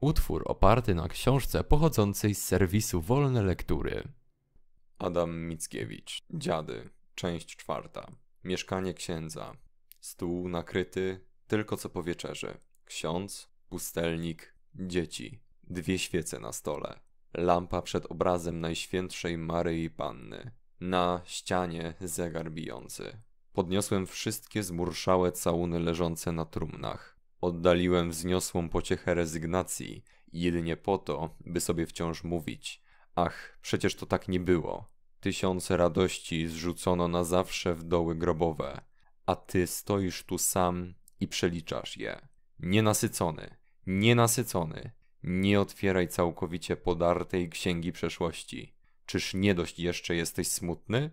Utwór oparty na książce pochodzącej z serwisu Wolne Lektury. Adam Mickiewicz. Dziady. Część czwarta. Mieszkanie księdza. Stół nakryty, tylko co po wieczerzy. Ksiądz, pustelnik, dzieci. Dwie świece na stole. Lampa przed obrazem Najświętszej Maryi Panny. Na ścianie zegar bijący. Podniosłem wszystkie zmurszałe całuny leżące na trumnach. Oddaliłem wzniosłą pociechę rezygnacji, jedynie po to, by sobie wciąż mówić. Ach, przecież to tak nie było. Tysiące radości zrzucono na zawsze w doły grobowe, a ty stoisz tu sam i przeliczasz je. Nienasycony, nienasycony, nie otwieraj całkowicie podartej księgi przeszłości. Czyż nie dość jeszcze jesteś smutny?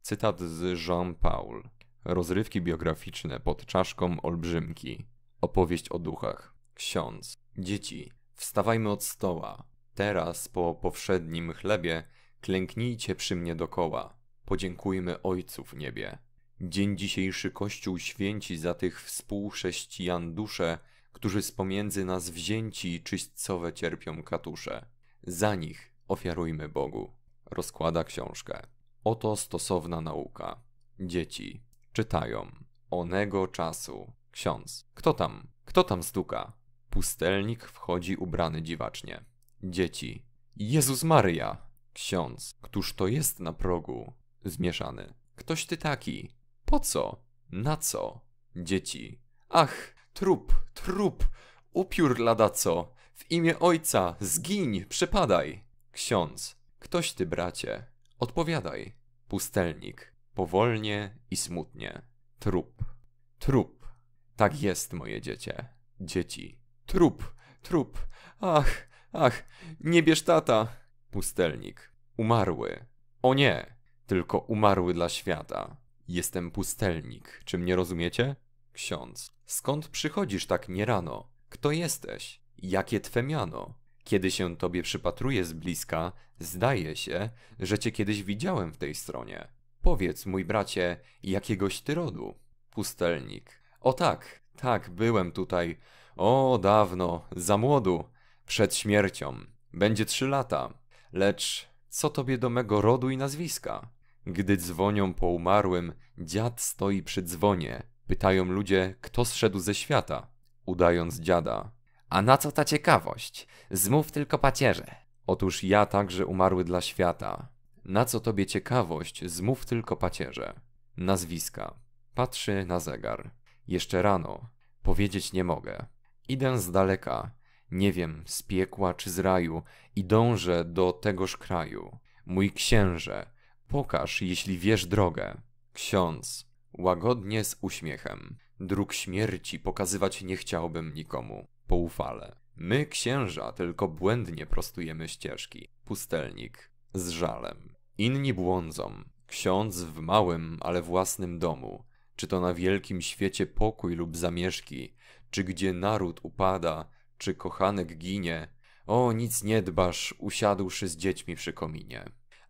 Cytat z Jean Paul. Rozrywki biograficzne pod czaszką olbrzymki. Opowieść o duchach. Ksiądz. Dzieci, wstawajmy od stoła. Teraz, po powszednim chlebie, klęknijcie przy mnie dokoła. Podziękujmy Ojcu w niebie. Dzień dzisiejszy Kościół święci za tych współchrześcijan dusze, którzy z pomiędzy nas wzięci czyśćcowe cierpią katusze. Za nich ofiarujmy Bogu. Rozkłada książkę. Oto stosowna nauka. Dzieci czytają. Onego czasu Ksiądz. Kto tam? Kto tam stuka? Pustelnik wchodzi ubrany dziwacznie. Dzieci. Jezus Maria! Ksiądz. Któż to jest na progu? Zmieszany. Ktoś ty taki? Po co? Na co? Dzieci. Ach, trup, trup! Upiór ladaco! co! W imię ojca! Zgiń! Przepadaj! Ksiądz. Ktoś ty, bracie? Odpowiadaj. Pustelnik. Powolnie i smutnie. Trup. Trup. Tak jest, moje dziecię. Dzieci. Trup, trup. Ach, ach, nie bierz tata. Pustelnik. Umarły. O nie, tylko umarły dla świata. Jestem pustelnik. Czy mnie rozumiecie? Ksiądz. Skąd przychodzisz tak nie rano? Kto jesteś? Jakie twe miano? Kiedy się tobie przypatruję z bliska, zdaje się, że cię kiedyś widziałem w tej stronie. Powiedz, mój bracie, jakiegoś ty rodu? Pustelnik. O tak, tak, byłem tutaj. O, dawno, za młodu, przed śmiercią. Będzie trzy lata. Lecz co tobie do mego rodu i nazwiska? Gdy dzwonią po umarłym, dziad stoi przy dzwonie. Pytają ludzie, kto zszedł ze świata, udając dziada. A na co ta ciekawość? Zmów tylko pacierze. Otóż ja także umarły dla świata. Na co tobie ciekawość? Zmów tylko pacierze. Nazwiska. Patrzy na zegar. Jeszcze rano. Powiedzieć nie mogę. Idę z daleka, nie wiem, z piekła czy z raju, i dążę do tegoż kraju. Mój księże, pokaż, jeśli wiesz drogę. Ksiądz, łagodnie z uśmiechem. Dróg śmierci pokazywać nie chciałbym nikomu. Poufale. My, księża, tylko błędnie prostujemy ścieżki. Pustelnik. Z żalem. Inni błądzą. Ksiądz w małym, ale własnym domu czy to na wielkim świecie pokój lub zamieszki, czy gdzie naród upada, czy kochanek ginie. O, nic nie dbasz, usiadłszy z dziećmi przy kominie.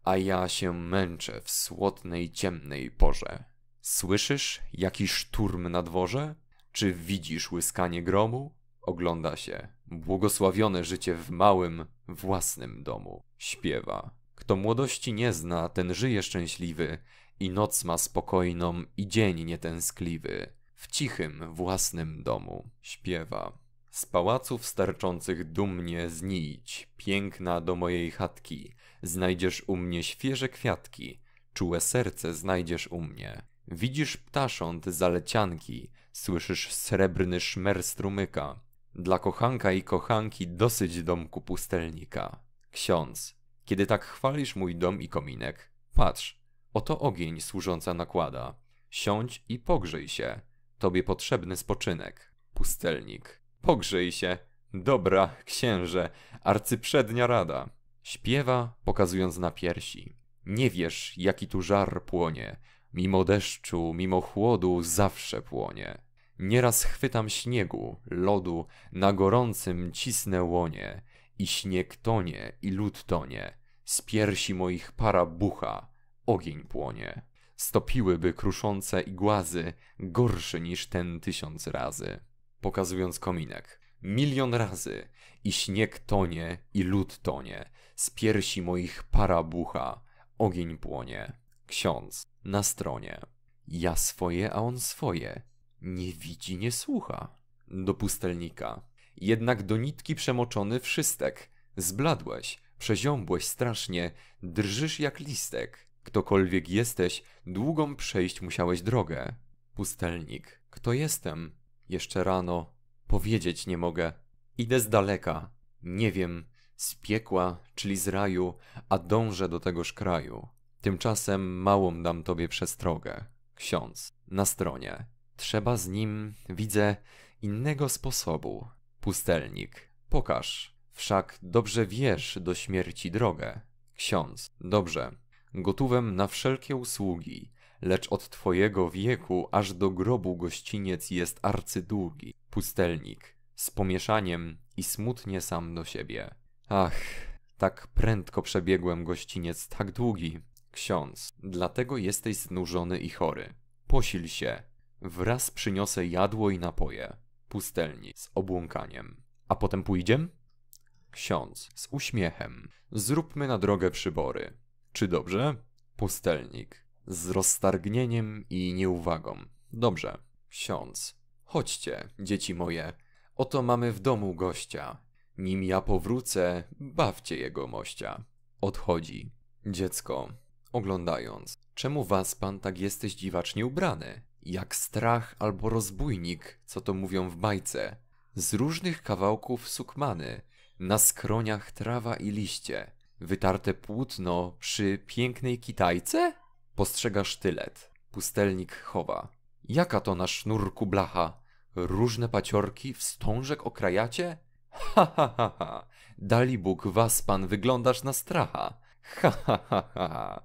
A ja się męczę w słodnej, ciemnej porze. Słyszysz jaki szturm na dworze? Czy widzisz łyskanie gromu? Ogląda się. Błogosławione życie w małym, własnym domu. Śpiewa. Kto młodości nie zna, ten żyje szczęśliwy, i noc ma spokojną i dzień nietęskliwy. W cichym własnym domu śpiewa. Z pałaców starczących dumnie znić, piękna do mojej chatki, znajdziesz u mnie świeże kwiatki, czułe serce znajdziesz u mnie. Widzisz ptasząt zalecianki, słyszysz srebrny szmer strumyka. Dla kochanka i kochanki dosyć domku pustelnika. Ksiądz, kiedy tak chwalisz mój dom i kominek, patrz, Oto ogień służąca nakłada. Siądź i pogrzej się. Tobie potrzebny spoczynek. Pustelnik. Pogrzej się. Dobra, księże, arcyprzednia rada. Śpiewa, pokazując na piersi. Nie wiesz, jaki tu żar płonie. Mimo deszczu, mimo chłodu, zawsze płonie. Nieraz chwytam śniegu, lodu, na gorącym cisnę łonie. I śnieg tonie, i lód tonie. Z piersi moich para bucha ogień płonie. Stopiłyby kruszące igłazy gorszy niż ten tysiąc razy. Pokazując kominek. Milion razy i śnieg tonie i lód tonie. Z piersi moich para bucha. Ogień płonie. Ksiądz na stronie. Ja swoje, a on swoje. Nie widzi, nie słucha. Do pustelnika. Jednak do nitki przemoczony wszystek. Zbladłeś, przeziąbłeś strasznie, drżysz jak listek. Ktokolwiek jesteś, długą przejść musiałeś drogę. Pustelnik. Kto jestem? Jeszcze rano. Powiedzieć nie mogę. Idę z daleka. Nie wiem. Z piekła, czyli z raju, a dążę do tegoż kraju. Tymczasem małą dam tobie przestrogę. Ksiądz. Na stronie. Trzeba z nim, widzę, innego sposobu. Pustelnik. Pokaż. Wszak dobrze wiesz do śmierci drogę. Ksiądz. Dobrze gotówem na wszelkie usługi, lecz od twojego wieku aż do grobu gościniec jest arcydługi, pustelnik, z pomieszaniem i smutnie sam do siebie. Ach, tak prędko przebiegłem gościniec tak długi, ksiądz, dlatego jesteś znużony i chory. Posil się, wraz przyniosę jadło i napoje. Pustelnik z obłąkaniem. A potem pójdziem? Ksiądz z uśmiechem. Zróbmy na drogę przybory. Czy dobrze? Pustelnik. Z roztargnieniem i nieuwagą. Dobrze. Ksiądz. Chodźcie, dzieci moje. Oto mamy w domu gościa. Nim ja powrócę, bawcie jego mościa. Odchodzi. Dziecko. Oglądając. Czemu was pan tak jesteś dziwacznie ubrany? Jak strach albo rozbójnik, co to mówią w bajce. Z różnych kawałków sukmany. Na skroniach trawa i liście Wytarte płótno przy pięknej kitajce? Postrzega sztylet. Pustelnik chowa. Jaka to na sznurku blacha? Różne paciorki, wstążek okrajacie? Ha, ha, ha, ha. Dalibóg was pan wyglądasz na stracha. Ha, ha, ha, ha.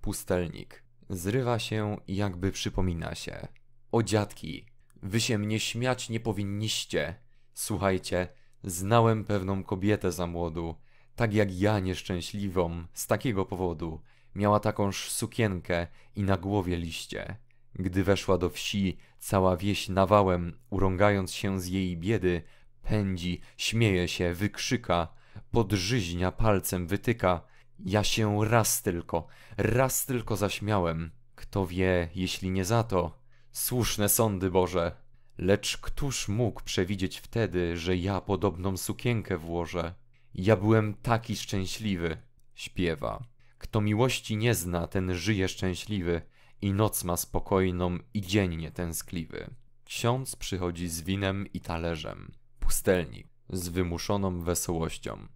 Pustelnik. Zrywa się, jakby przypomina się. O dziadki, wy się mnie śmiać nie powinniście. Słuchajcie, znałem pewną kobietę za młodu tak jak ja nieszczęśliwą, z takiego powodu, miała takąż sukienkę i na głowie liście. Gdy weszła do wsi, cała wieś nawałem, urągając się z jej biedy, pędzi, śmieje się, wykrzyka, podżyźnia palcem wytyka. Ja się raz tylko, raz tylko zaśmiałem. Kto wie, jeśli nie za to. Słuszne sądy Boże. Lecz któż mógł przewidzieć wtedy, że ja podobną sukienkę włożę? Ja byłem taki szczęśliwy, śpiewa. Kto miłości nie zna, ten żyje szczęśliwy i noc ma spokojną i dzień nie tęskliwy. Ksiądz przychodzi z winem i talerzem. Pustelnik z wymuszoną wesołością.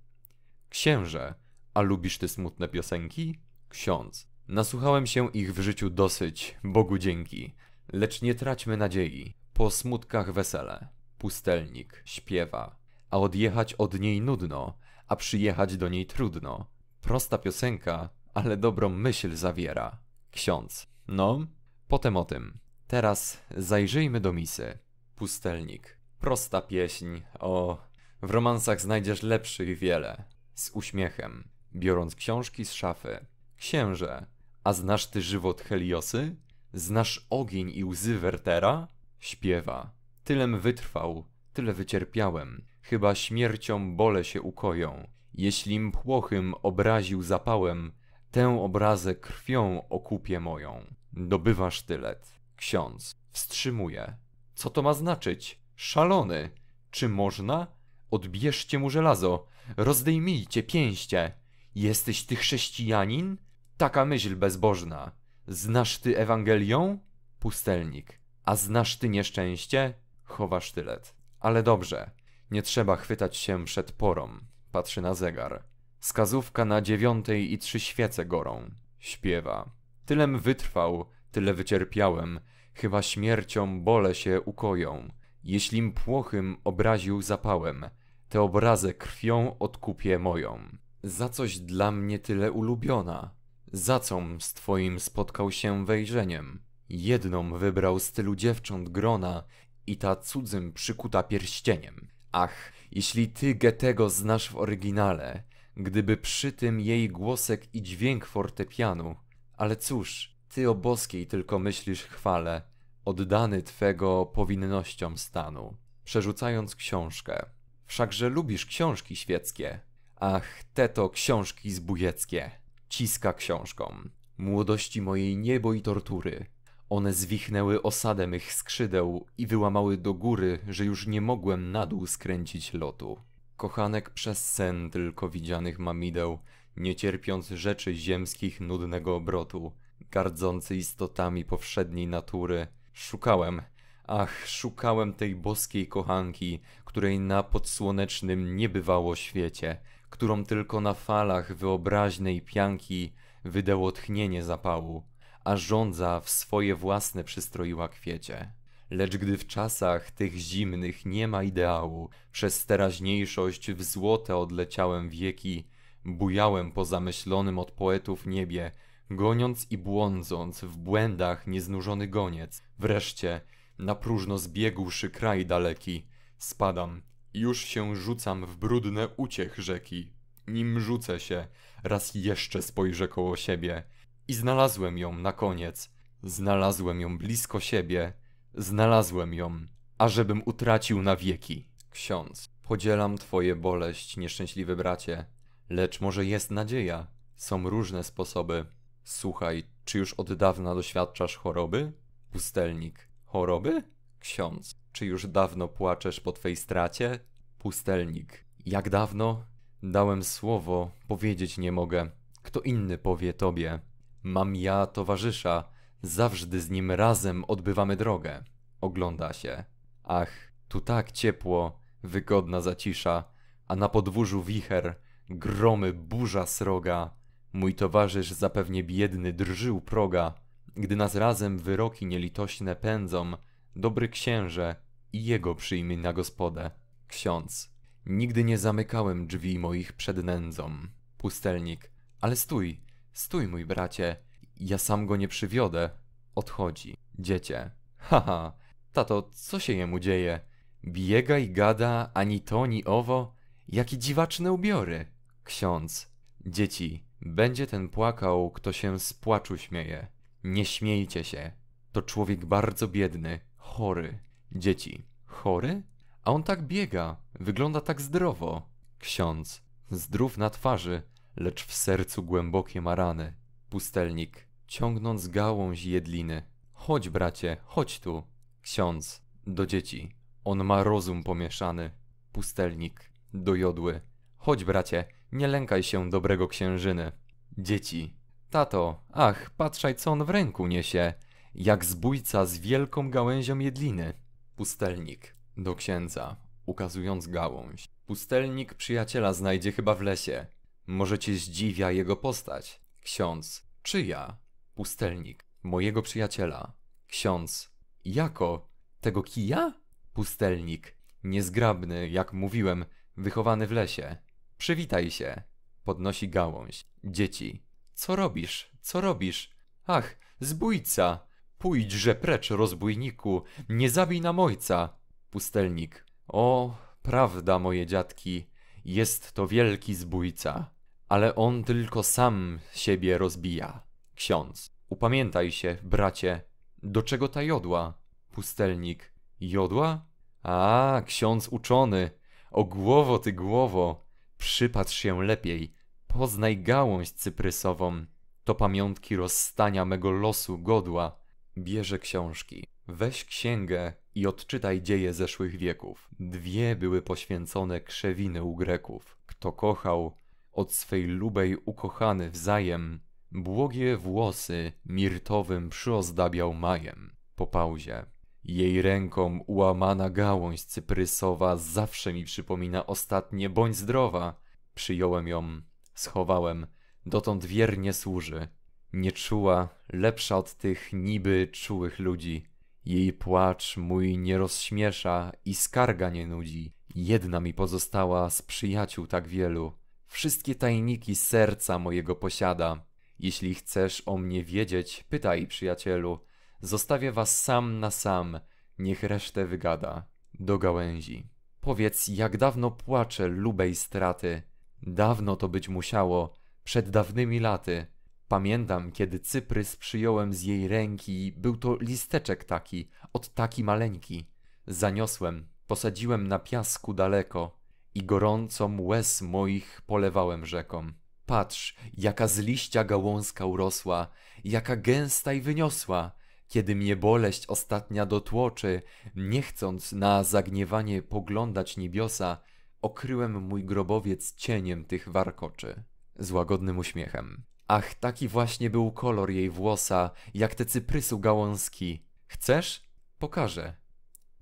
Księże, a lubisz ty smutne piosenki? Ksiądz. Nasłuchałem się ich w życiu dosyć, Bogu dzięki. Lecz nie traćmy nadziei. Po smutkach wesele. Pustelnik śpiewa, a odjechać od niej nudno, a przyjechać do niej trudno. Prosta piosenka, ale dobrą myśl zawiera. Ksiądz. No, potem o tym. Teraz zajrzyjmy do misy. Pustelnik. Prosta pieśń o... W romansach znajdziesz lepszych wiele. Z uśmiechem, biorąc książki z szafy. Księże, a znasz ty żywot Heliosy? Znasz ogień i łzy Wertera? Śpiewa. Tylem wytrwał, tyle wycierpiałem chyba śmiercią bole się ukoją. Jeśli mpłochym obraził zapałem, tę obrazę krwią okupię moją. Dobywa sztylet. Ksiądz wstrzymuje. Co to ma znaczyć? Szalony! Czy można? Odbierzcie mu żelazo, rozdejmijcie pięście. Jesteś ty chrześcijanin? Taka myśl bezbożna. Znasz ty Ewangelią? Pustelnik. A znasz ty nieszczęście? Chowa sztylet. Ale dobrze, nie trzeba chwytać się przed porą. Patrzy na zegar. Skazówka na dziewiątej i trzy świece gorą. Śpiewa. Tylem wytrwał, tyle wycierpiałem. Chyba śmiercią bole się ukoją. Jeślim płochym obraził zapałem, Te obrazę krwią odkupię moją. Za coś dla mnie tyle ulubiona. Za co z twoim spotkał się wejrzeniem. Jedną wybrał z tylu dziewcząt grona i ta cudzym przykuta pierścieniem. Ach, jeśli ty tego znasz w oryginale, gdyby przy tym jej głosek i dźwięk fortepianu. Ale cóż, ty o boskiej tylko myślisz chwale, oddany twego powinnościom stanu. Przerzucając książkę. Wszakże lubisz książki świeckie. Ach, te to książki zbójeckie. Ciska książką. Młodości mojej niebo i tortury. One zwichnęły osadę mych skrzydeł i wyłamały do góry, że już nie mogłem na dół skręcić lotu. Kochanek przez sen tylko widzianych mamideł, nie cierpiąc rzeczy ziemskich nudnego obrotu, gardzący istotami powszedniej natury, szukałem, ach, szukałem tej boskiej kochanki, której na podsłonecznym niebywało świecie, którą tylko na falach wyobraźnej pianki wydeło tchnienie zapału a żądza w swoje własne przystroiła kwiecie. Lecz gdy w czasach tych zimnych nie ma ideału, przez teraźniejszość w złote odleciałem wieki, bujałem po zamyślonym od poetów niebie, goniąc i błądząc w błędach nieznużony goniec. Wreszcie, na próżno zbiegłszy kraj daleki, spadam, już się rzucam w brudne uciech rzeki. Nim rzucę się, raz jeszcze spojrzę koło siebie – i znalazłem ją na koniec. Znalazłem ją blisko siebie. Znalazłem ją, ażebym utracił na wieki. Ksiądz, podzielam twoje boleść, nieszczęśliwy bracie. Lecz może jest nadzieja. Są różne sposoby. Słuchaj, czy już od dawna doświadczasz choroby? Pustelnik. Choroby? Ksiądz. Czy już dawno płaczesz po twej stracie? Pustelnik. Jak dawno? Dałem słowo, powiedzieć nie mogę. Kto inny powie tobie. Mam ja towarzysza, zawsze z nim razem odbywamy drogę. Ogląda się. Ach, tu tak ciepło, wygodna zacisza, a na podwórzu wicher, gromy, burza sroga. Mój towarzysz zapewnie biedny drżył proga, gdy nas razem wyroki nielitośne pędzą, dobry księże i jego przyjmij na gospodę. Ksiądz, nigdy nie zamykałem drzwi moich przed nędzą. Pustelnik, ale stój, Stój, mój bracie, ja sam go nie przywiodę. Odchodzi. Dziecię. Haha, tato, co się jemu dzieje? Biega i gada, ani to, ni owo. Jakie dziwaczne ubiory. Ksiądz. Dzieci, będzie ten płakał, kto się z płaczu śmieje. Nie śmiejcie się. To człowiek bardzo biedny, chory. Dzieci. Chory? A on tak biega, wygląda tak zdrowo. Ksiądz. Zdrów na twarzy, lecz w sercu głębokie ma rany. Pustelnik, ciągnąc gałąź jedliny. Chodź, bracie, chodź tu. Ksiądz, do dzieci. On ma rozum pomieszany. Pustelnik, do jodły. Chodź, bracie, nie lękaj się dobrego księżyny. Dzieci, tato, ach, patrzaj, co on w ręku niesie. Jak zbójca z wielką gałęzią jedliny. Pustelnik, do księdza, ukazując gałąź. Pustelnik przyjaciela znajdzie chyba w lesie. Może cię zdziwia jego postać. Ksiądz. Czy ja? Pustelnik. Mojego przyjaciela. Ksiądz. Jako? Tego kija? Pustelnik. Niezgrabny, jak mówiłem, wychowany w lesie. Przywitaj się. Podnosi gałąź. Dzieci. Co robisz? Co robisz? Ach, zbójca! Pójdźże precz, rozbójniku! Nie zabij nam ojca! Pustelnik. O, prawda, moje dziadki, jest to wielki zbójca ale on tylko sam siebie rozbija. Ksiądz. Upamiętaj się, bracie. Do czego ta jodła? Pustelnik. Jodła? A, ksiądz uczony. O głowo ty głowo. Przypatrz się lepiej. Poznaj gałąź cyprysową. To pamiątki rozstania mego losu godła. Bierze książki. Weź księgę i odczytaj dzieje zeszłych wieków. Dwie były poświęcone krzewiny u Greków. Kto kochał, od swej lubej ukochany wzajem, błogie włosy mirtowym przyozdabiał majem. Po pauzie. Jej ręką ułamana gałąź cyprysowa zawsze mi przypomina ostatnie bądź zdrowa. Przyjąłem ją, schowałem, dotąd wiernie służy. Nie czuła, lepsza od tych niby czułych ludzi. Jej płacz mój nie rozśmiesza i skarga nie nudzi. Jedna mi pozostała z przyjaciół tak wielu. Wszystkie tajniki serca mojego posiada. Jeśli chcesz o mnie wiedzieć, pytaj, przyjacielu. Zostawię was sam na sam, niech resztę wygada. Do gałęzi. Powiedz, jak dawno płaczę lubej straty. Dawno to być musiało, przed dawnymi laty. Pamiętam, kiedy Cyprys przyjąłem z jej ręki, był to listeczek taki, od taki maleńki. Zaniosłem, posadziłem na piasku daleko i gorącą łez moich polewałem rzeką. Patrz, jaka z liścia gałązka urosła, jaka gęsta i wyniosła, kiedy mnie boleść ostatnia dotłoczy, nie chcąc na zagniewanie poglądać niebiosa, okryłem mój grobowiec cieniem tych warkoczy. Z łagodnym uśmiechem. Ach, taki właśnie był kolor jej włosa, jak te cyprysu gałązki. Chcesz? Pokażę.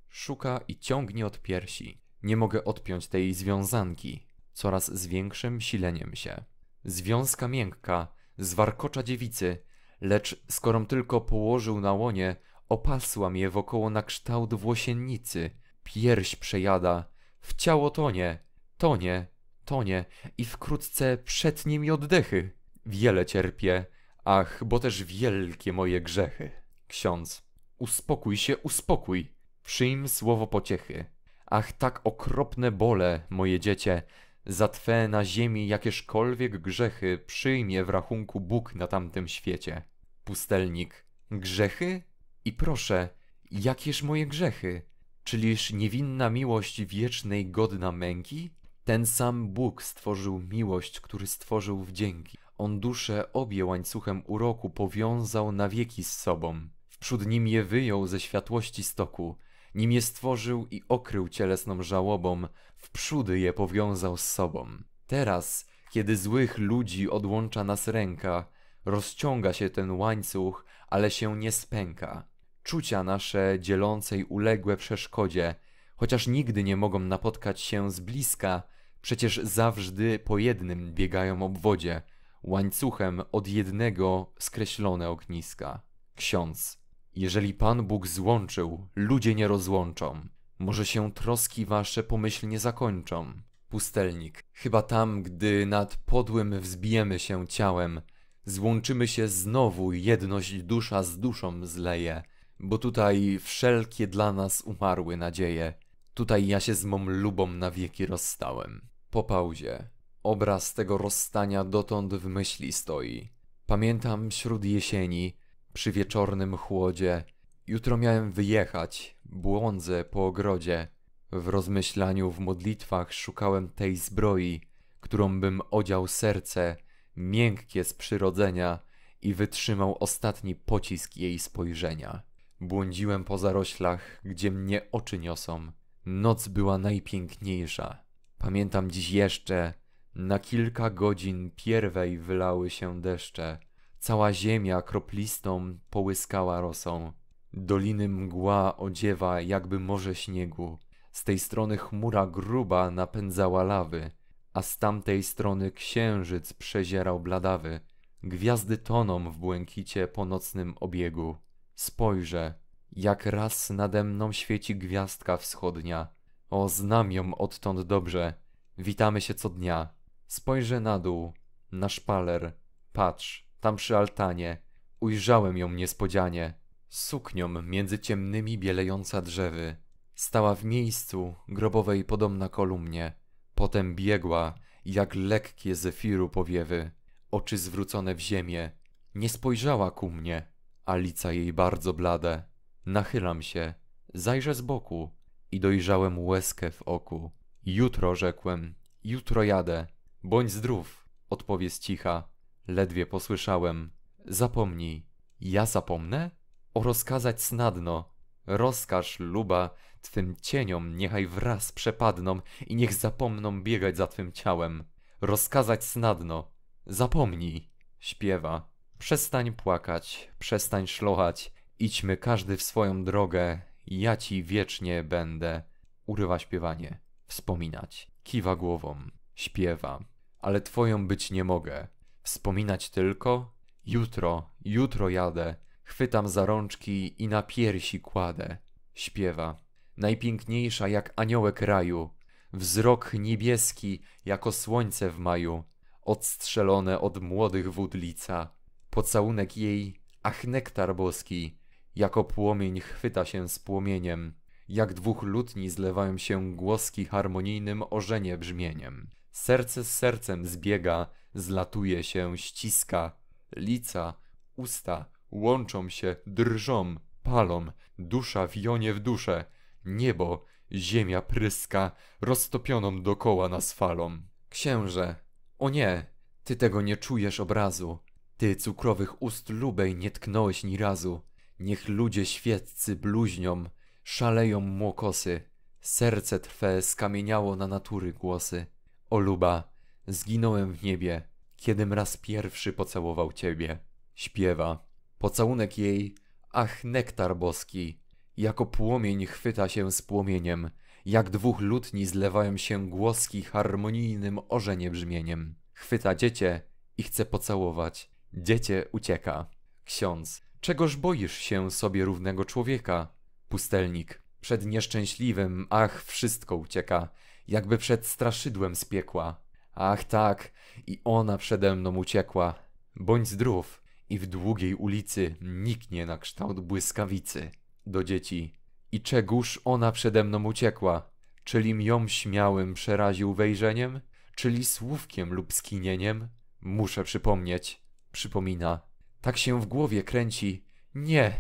Szuka i ciągnie od piersi. Nie mogę odpiąć tej związanki, coraz z większym sileniem się. Związka miękka, zwarkocza dziewicy, lecz skorom tylko położył na łonie, opasła mnie wokoło na kształt włosiennicy, pierś przejada, w ciało tonie, tonie, tonie i wkrótce przetnie mi oddechy. Wiele cierpię, ach, bo też wielkie moje grzechy. Ksiądz, uspokój się, uspokój, przyjm słowo pociechy. Ach, tak okropne bole, moje dziecię, za twe na ziemi jakieszkolwiek grzechy przyjmie w rachunku Bóg na tamtym świecie. Pustelnik. Grzechy? I proszę, jakież moje grzechy? Czyliż niewinna miłość wiecznej godna męki? Ten sam Bóg stworzył miłość, który stworzył wdzięki. On dusze obie łańcuchem uroku powiązał na wieki z sobą. Wprzód nim je wyjął ze światłości stoku nim je stworzył i okrył cielesną żałobą, wprzódy je powiązał z sobą. Teraz, kiedy złych ludzi odłącza nas ręka, rozciąga się ten łańcuch, ale się nie spęka. Czucia nasze dzielącej uległe przeszkodzie, chociaż nigdy nie mogą napotkać się z bliska, przecież zawsze po jednym biegają obwodzie, łańcuchem od jednego skreślone ogniska. Ksiądz jeżeli Pan Bóg złączył, ludzie nie rozłączą. Może się troski wasze pomyślnie zakończą. Pustelnik. Chyba tam, gdy nad podłym wzbijemy się ciałem, złączymy się znowu, jedność dusza z duszą zleje, bo tutaj wszelkie dla nas umarły nadzieje. Tutaj ja się z mą lubą na wieki rozstałem. Po pauzie. Obraz tego rozstania dotąd w myśli stoi. Pamiętam śród jesieni, przy wieczornym chłodzie. Jutro miałem wyjechać, błądzę po ogrodzie. W rozmyślaniu, w modlitwach szukałem tej zbroi, którą bym odział serce, miękkie z przyrodzenia i wytrzymał ostatni pocisk jej spojrzenia. Błądziłem po zaroślach, gdzie mnie oczy niosą. Noc była najpiękniejsza. Pamiętam dziś jeszcze, na kilka godzin pierwej wylały się deszcze. Cała ziemia kroplistą połyskała rosą. Doliny mgła odziewa jakby morze śniegu. Z tej strony chmura gruba napędzała lawy, a z tamtej strony księżyc przezierał bladawy. Gwiazdy toną w błękicie po nocnym obiegu. Spojrzę, jak raz nade mną świeci gwiazdka wschodnia. O, znam ją odtąd dobrze. Witamy się co dnia. Spojrzę na dół, na szpaler. Patrz, tam przy altanie ujrzałem ją niespodzianie. Suknią między ciemnymi bielejąca drzewy. Stała w miejscu grobowej podobna kolumnie. Potem biegła jak lekkie zefiru powiewy. Oczy zwrócone w ziemię. Nie spojrzała ku mnie, a lica jej bardzo blade. Nachylam się, zajrzę z boku i dojrzałem łezkę w oku. Jutro, rzekłem, jutro jadę. Bądź zdrów, odpowiedz cicha. Ledwie posłyszałem. Zapomnij. Ja zapomnę? O rozkazać snadno. Rozkaż, luba, twym cieniom niechaj wraz przepadną i niech zapomną biegać za twym ciałem. Rozkazać snadno. Zapomnij. Śpiewa. Przestań płakać, przestań szlochać. Idźmy każdy w swoją drogę. Ja ci wiecznie będę. Urywa śpiewanie. Wspominać. Kiwa głową. Śpiewa. Ale twoją być nie mogę wspominać tylko jutro, jutro jadę, chwytam za rączki i na piersi kładę. Śpiewa. Najpiękniejsza jak aniołek raju, wzrok niebieski jako słońce w maju, odstrzelone od młodych lica. Pocałunek jej, ach nektar boski, jako płomień chwyta się z płomieniem, jak dwóch lutni zlewają się głoski harmonijnym orzenie brzmieniem. Serce z sercem zbiega, Zlatuje się, ściska, lica, usta, łączą się, drżą, palą, dusza wionie w duszę, niebo, ziemia pryska, roztopioną dokoła nas falą. Księże, o nie, ty tego nie czujesz obrazu, ty cukrowych ust lubej nie tknąłeś ni razu. Niech ludzie świeccy bluźnią, szaleją młokosy, serce twe skamieniało na natury głosy. O luba, Zginąłem w niebie, kiedym raz pierwszy pocałował ciebie. Śpiewa. Pocałunek jej, ach nektar boski, jako płomień chwyta się z płomieniem, jak dwóch lutni zlewają się głoski harmonijnym orzenie brzmieniem. Chwyta dziecię i chce pocałować. Dziecię ucieka. Ksiądz. Czegoż boisz się sobie równego człowieka? Pustelnik. Przed nieszczęśliwym, ach, wszystko ucieka, jakby przed straszydłem z piekła. Ach tak, i ona przede mną uciekła. Bądź zdrów. I w długiej ulicy niknie na kształt błyskawicy. Do dzieci. I czegóż ona przede mną uciekła? Czylim ją śmiałym przeraził wejrzeniem? Czyli słówkiem lub skinieniem? Muszę przypomnieć. Przypomina. Tak się w głowie kręci. Nie,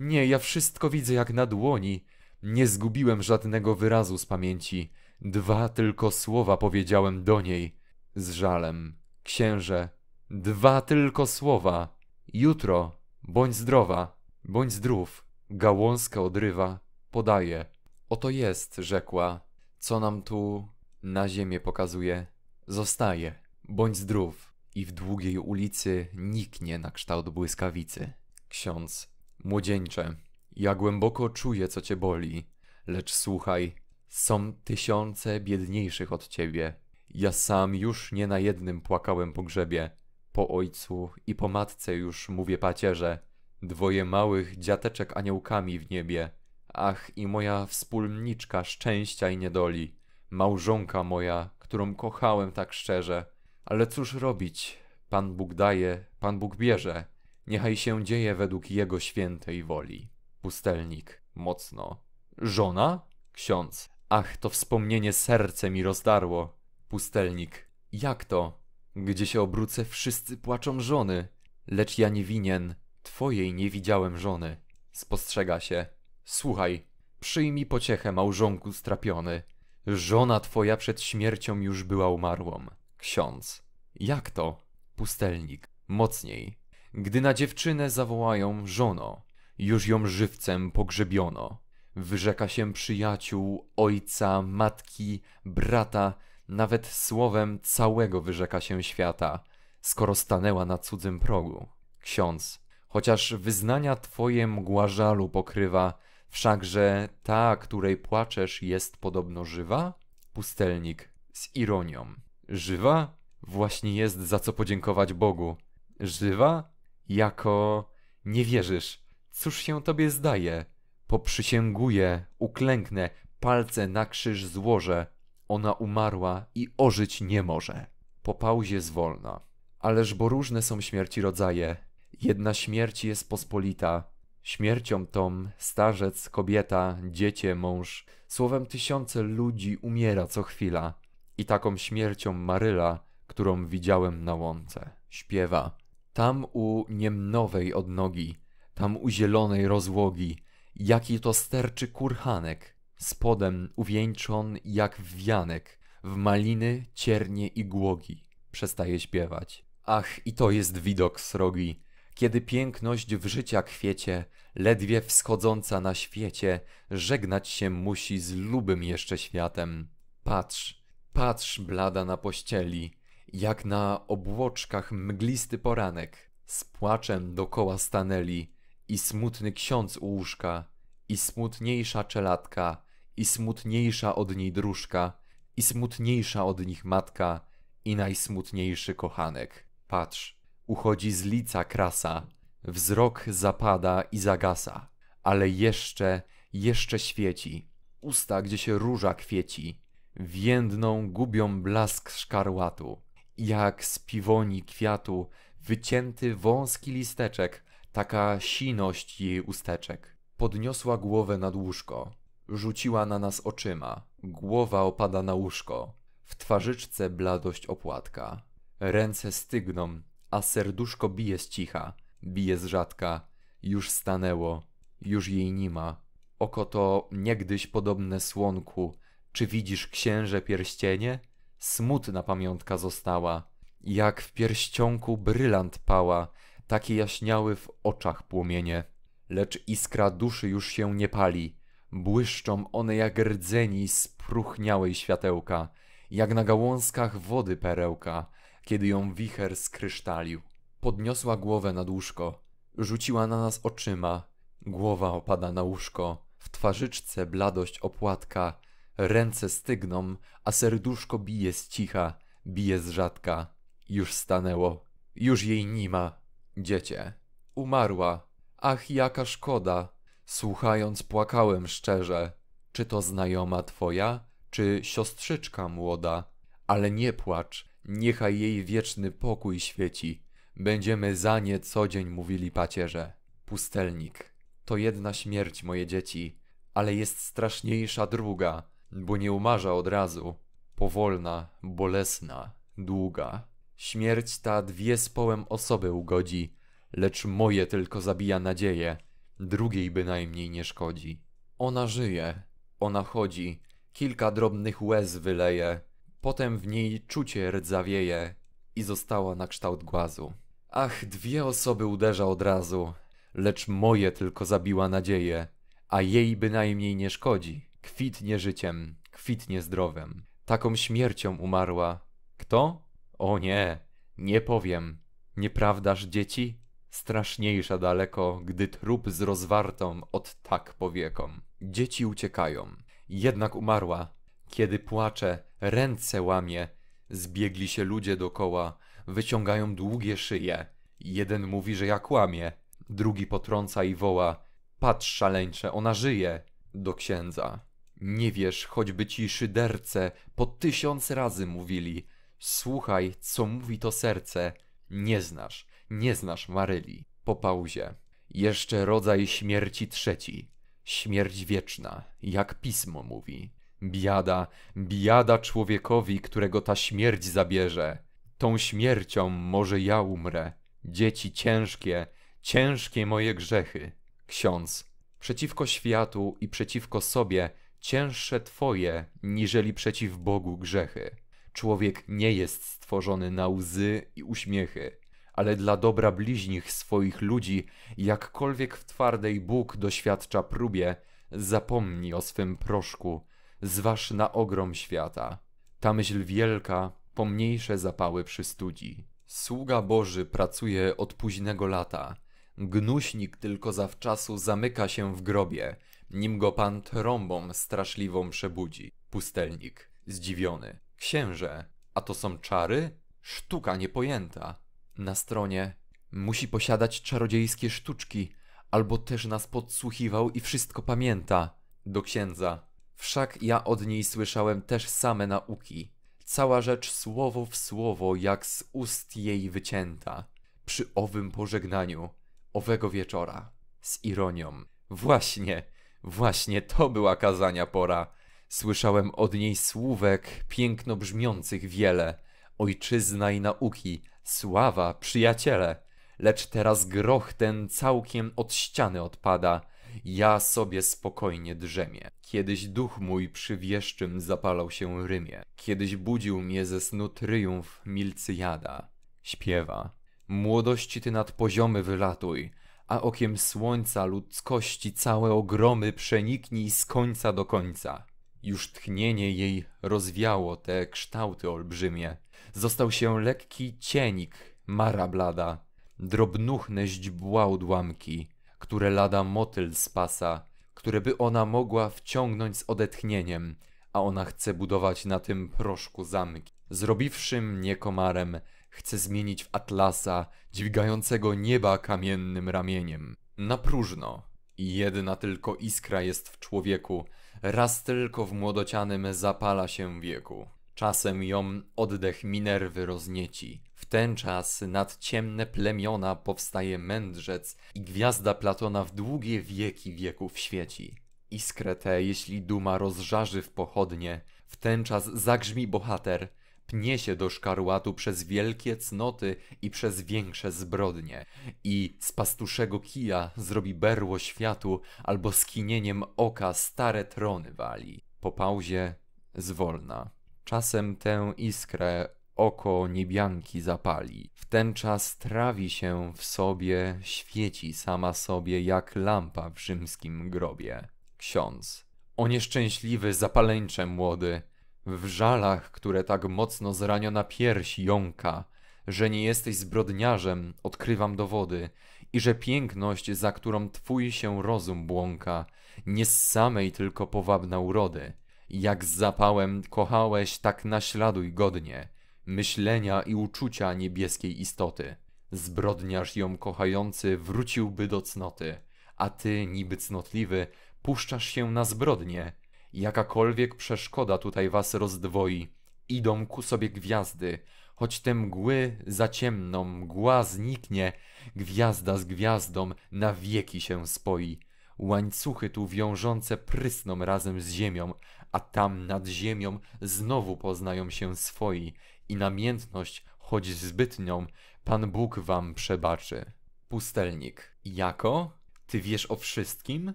nie, ja wszystko widzę jak na dłoni. Nie zgubiłem żadnego wyrazu z pamięci. Dwa tylko słowa powiedziałem do niej z żalem. Księże, dwa tylko słowa. Jutro, bądź zdrowa, bądź zdrów. Gałązkę odrywa, podaje. Oto jest, rzekła, co nam tu na ziemię pokazuje. Zostaje, bądź zdrów. I w długiej ulicy niknie na kształt błyskawicy. Ksiądz, młodzieńcze, ja głęboko czuję, co cię boli, lecz słuchaj, są tysiące biedniejszych od ciebie ja sam już nie na jednym płakałem pogrzebie. Po ojcu i po matce już mówię pacierze. Dwoje małych dziateczek aniołkami w niebie. Ach i moja wspólniczka szczęścia i niedoli. Małżonka moja, którą kochałem tak szczerze. Ale cóż robić? Pan Bóg daje, Pan Bóg bierze. Niechaj się dzieje według Jego świętej woli. Pustelnik, mocno. Żona? Ksiądz. Ach, to wspomnienie serce mi rozdarło. Pustelnik. Jak to? Gdzie się obrócę, wszyscy płaczą żony. Lecz ja nie winien. Twojej nie widziałem żony. Spostrzega się. Słuchaj, przyjmij pociechę, małżonku strapiony. Żona twoja przed śmiercią już była umarłą. Ksiądz. Jak to? Pustelnik. Mocniej. Gdy na dziewczynę zawołają żono, już ją żywcem pogrzebiono. Wyrzeka się przyjaciół, ojca, matki, brata, nawet słowem całego wyrzeka się świata, skoro stanęła na cudzym progu. Ksiądz, chociaż wyznania twoje mgła żalu pokrywa, wszakże ta, której płaczesz, jest podobno żywa? Pustelnik, z ironią. Żywa? Właśnie jest za co podziękować Bogu. Żywa? Jako... Nie wierzysz. Cóż się tobie zdaje? Poprzysięguję, uklęknę, palce na krzyż złożę, ona umarła i ożyć nie może. Po pauzie zwolna. Ależ bo różne są śmierci rodzaje. Jedna śmierć jest pospolita. Śmiercią tą starzec, kobieta, dziecię, mąż, słowem tysiące ludzi umiera co chwila. I taką śmiercią Maryla, którą widziałem na łące. Śpiewa. Tam u niemnowej odnogi, tam u zielonej rozłogi, jaki to sterczy kurhanek, spodem uwieńczon jak wianek, w maliny, ciernie i głogi. Przestaje śpiewać. Ach, i to jest widok srogi, kiedy piękność w życia kwiecie, ledwie wschodząca na świecie, żegnać się musi z lubym jeszcze światem. Patrz, patrz blada na pościeli, jak na obłoczkach mglisty poranek, z płaczem dokoła stanęli i smutny ksiądz u łóżka, i smutniejsza czeladka, i smutniejsza od niej dróżka, i smutniejsza od nich matka, i najsmutniejszy kochanek. Patrz, uchodzi z lica krasa, wzrok zapada i zagasa, ale jeszcze, jeszcze świeci, usta, gdzie się róża kwieci, więdną gubią blask szkarłatu, jak z piwoni kwiatu wycięty wąski listeczek, taka siność jej usteczek. Podniosła głowę nad łóżko, Rzuciła na nas oczyma. Głowa opada na łóżko. W twarzyczce bladość opłatka. Ręce stygną, a serduszko bije z cicha. Bije z rzadka. Już stanęło. Już jej nie ma. Oko to niegdyś podobne słonku. Czy widzisz księże pierścienie? Smutna pamiątka została. Jak w pierścionku brylant pała, takie jaśniały w oczach płomienie. Lecz iskra duszy już się nie pali, Błyszczą one jak rdzeni spruchniałej światełka, jak na gałązkach wody perełka, kiedy ją wicher skrysztalił. Podniosła głowę nad łóżko, rzuciła na nas oczyma, głowa opada na łóżko, w twarzyczce bladość opłatka, ręce stygną, a serduszko bije z cicha, bije z rzadka. Już stanęło, już jej nie ma. Dziecię. Umarła. Ach, jaka szkoda. Słuchając, płakałem szczerze. Czy to znajoma twoja, czy siostrzyczka młoda? Ale nie płacz, niechaj jej wieczny pokój świeci. Będziemy za nie co dzień mówili pacierze. Pustelnik. To jedna śmierć, moje dzieci, ale jest straszniejsza druga, bo nie umarza od razu. Powolna, bolesna, długa. Śmierć ta dwie z połem osoby ugodzi, lecz moje tylko zabija nadzieję. Drugiej bynajmniej nie szkodzi. Ona żyje, ona chodzi, kilka drobnych łez wyleje, potem w niej czucie rdzawieje i została na kształt głazu. Ach, dwie osoby uderza od razu, lecz moje tylko zabiła nadzieję, a jej bynajmniej nie szkodzi. Kwitnie życiem, kwitnie zdrowem. Taką śmiercią umarła. Kto? O nie, nie powiem. Nieprawdaż, dzieci? straszniejsza daleko, gdy trup z rozwartą od tak powieką. Dzieci uciekają, jednak umarła. Kiedy płacze, ręce łamie, zbiegli się ludzie dokoła, wyciągają długie szyje. Jeden mówi, że ja kłamie, drugi potrąca i woła: Patrz, szaleńcze, ona żyje! do księdza. Nie wiesz, choćby ci szyderce po tysiąc razy mówili: Słuchaj, co mówi to serce, nie znasz nie znasz Maryli. Po pauzie. Jeszcze rodzaj śmierci trzeci. Śmierć wieczna, jak pismo mówi. Biada, biada człowiekowi, którego ta śmierć zabierze. Tą śmiercią może ja umrę. Dzieci ciężkie, ciężkie moje grzechy. Ksiądz, przeciwko światu i przeciwko sobie cięższe twoje, niżeli przeciw Bogu grzechy. Człowiek nie jest stworzony na łzy i uśmiechy ale dla dobra bliźnich swoich ludzi, jakkolwiek w twardej Bóg doświadcza próbie, zapomnij o swym proszku, zważ na ogrom świata. Ta myśl wielka, pomniejsze zapały przystudzi. Sługa Boży pracuje od późnego lata. Gnuśnik tylko zawczasu zamyka się w grobie, nim go pan trąbą straszliwą przebudzi. Pustelnik, zdziwiony. Księże, a to są czary? Sztuka niepojęta na stronie. Musi posiadać czarodziejskie sztuczki, albo też nas podsłuchiwał i wszystko pamięta. Do księdza. Wszak ja od niej słyszałem też same nauki. Cała rzecz słowo w słowo, jak z ust jej wycięta. Przy owym pożegnaniu, owego wieczora. Z ironią. Właśnie, właśnie to była kazania pora. Słyszałem od niej słówek piękno brzmiących wiele. Ojczyzna i nauki, Sława, przyjaciele! Lecz teraz groch ten całkiem od ściany odpada. Ja sobie spokojnie drzemię. Kiedyś duch mój przy wieszczym zapalał się rymie. Kiedyś budził mnie ze snu triumf milcyjada. Śpiewa. Młodości ty nad poziomy wylatuj, a okiem słońca ludzkości całe ogromy przeniknij z końca do końca. Już tchnienie jej rozwiało te kształty olbrzymie został się lekki cienik mara blada, drobnuchne źdźbła odłamki, które lada motyl spasa, które by ona mogła wciągnąć z odetchnieniem, a ona chce budować na tym proszku zamki. Zrobiwszy mnie komarem, chce zmienić w atlasa, dźwigającego nieba kamiennym ramieniem. Na próżno. I jedna tylko iskra jest w człowieku, raz tylko w młodocianym zapala się wieku. Czasem ją oddech Minerwy roznieci. W ten czas nad ciemne plemiona powstaje mędrzec i gwiazda Platona w długie wieki wieków świeci. Iskrę tę, jeśli duma rozżarzy w pochodnie, w ten czas zagrzmi bohater, pnie się do szkarłatu przez wielkie cnoty i przez większe zbrodnie i z pastuszego kija zrobi berło światu albo skinieniem oka stare trony wali. Po pauzie zwolna. Czasem tę iskrę oko niebianki zapali. W ten czas trawi się w sobie, świeci sama sobie jak lampa w rzymskim grobie. Ksiądz. O nieszczęśliwy zapaleńcze młody, w żalach, które tak mocno zraniona pierś jąka, że nie jesteś zbrodniarzem, odkrywam dowody, i że piękność, za którą twój się rozum błąka, nie z samej tylko powabna urody, jak z zapałem kochałeś, tak naśladuj godnie myślenia i uczucia niebieskiej istoty. Zbrodniarz ją kochający wróciłby do cnoty, a ty, niby cnotliwy, puszczasz się na zbrodnie. Jakakolwiek przeszkoda tutaj was rozdwoi, idą ku sobie gwiazdy, choć te mgły za ciemną, mgła zniknie, gwiazda z gwiazdą na wieki się spoi. Łańcuchy tu wiążące prysną razem z ziemią, a tam nad ziemią znowu poznają się swoi i namiętność, choć zbytnią, Pan Bóg wam przebaczy. Pustelnik. Jako? Ty wiesz o wszystkim?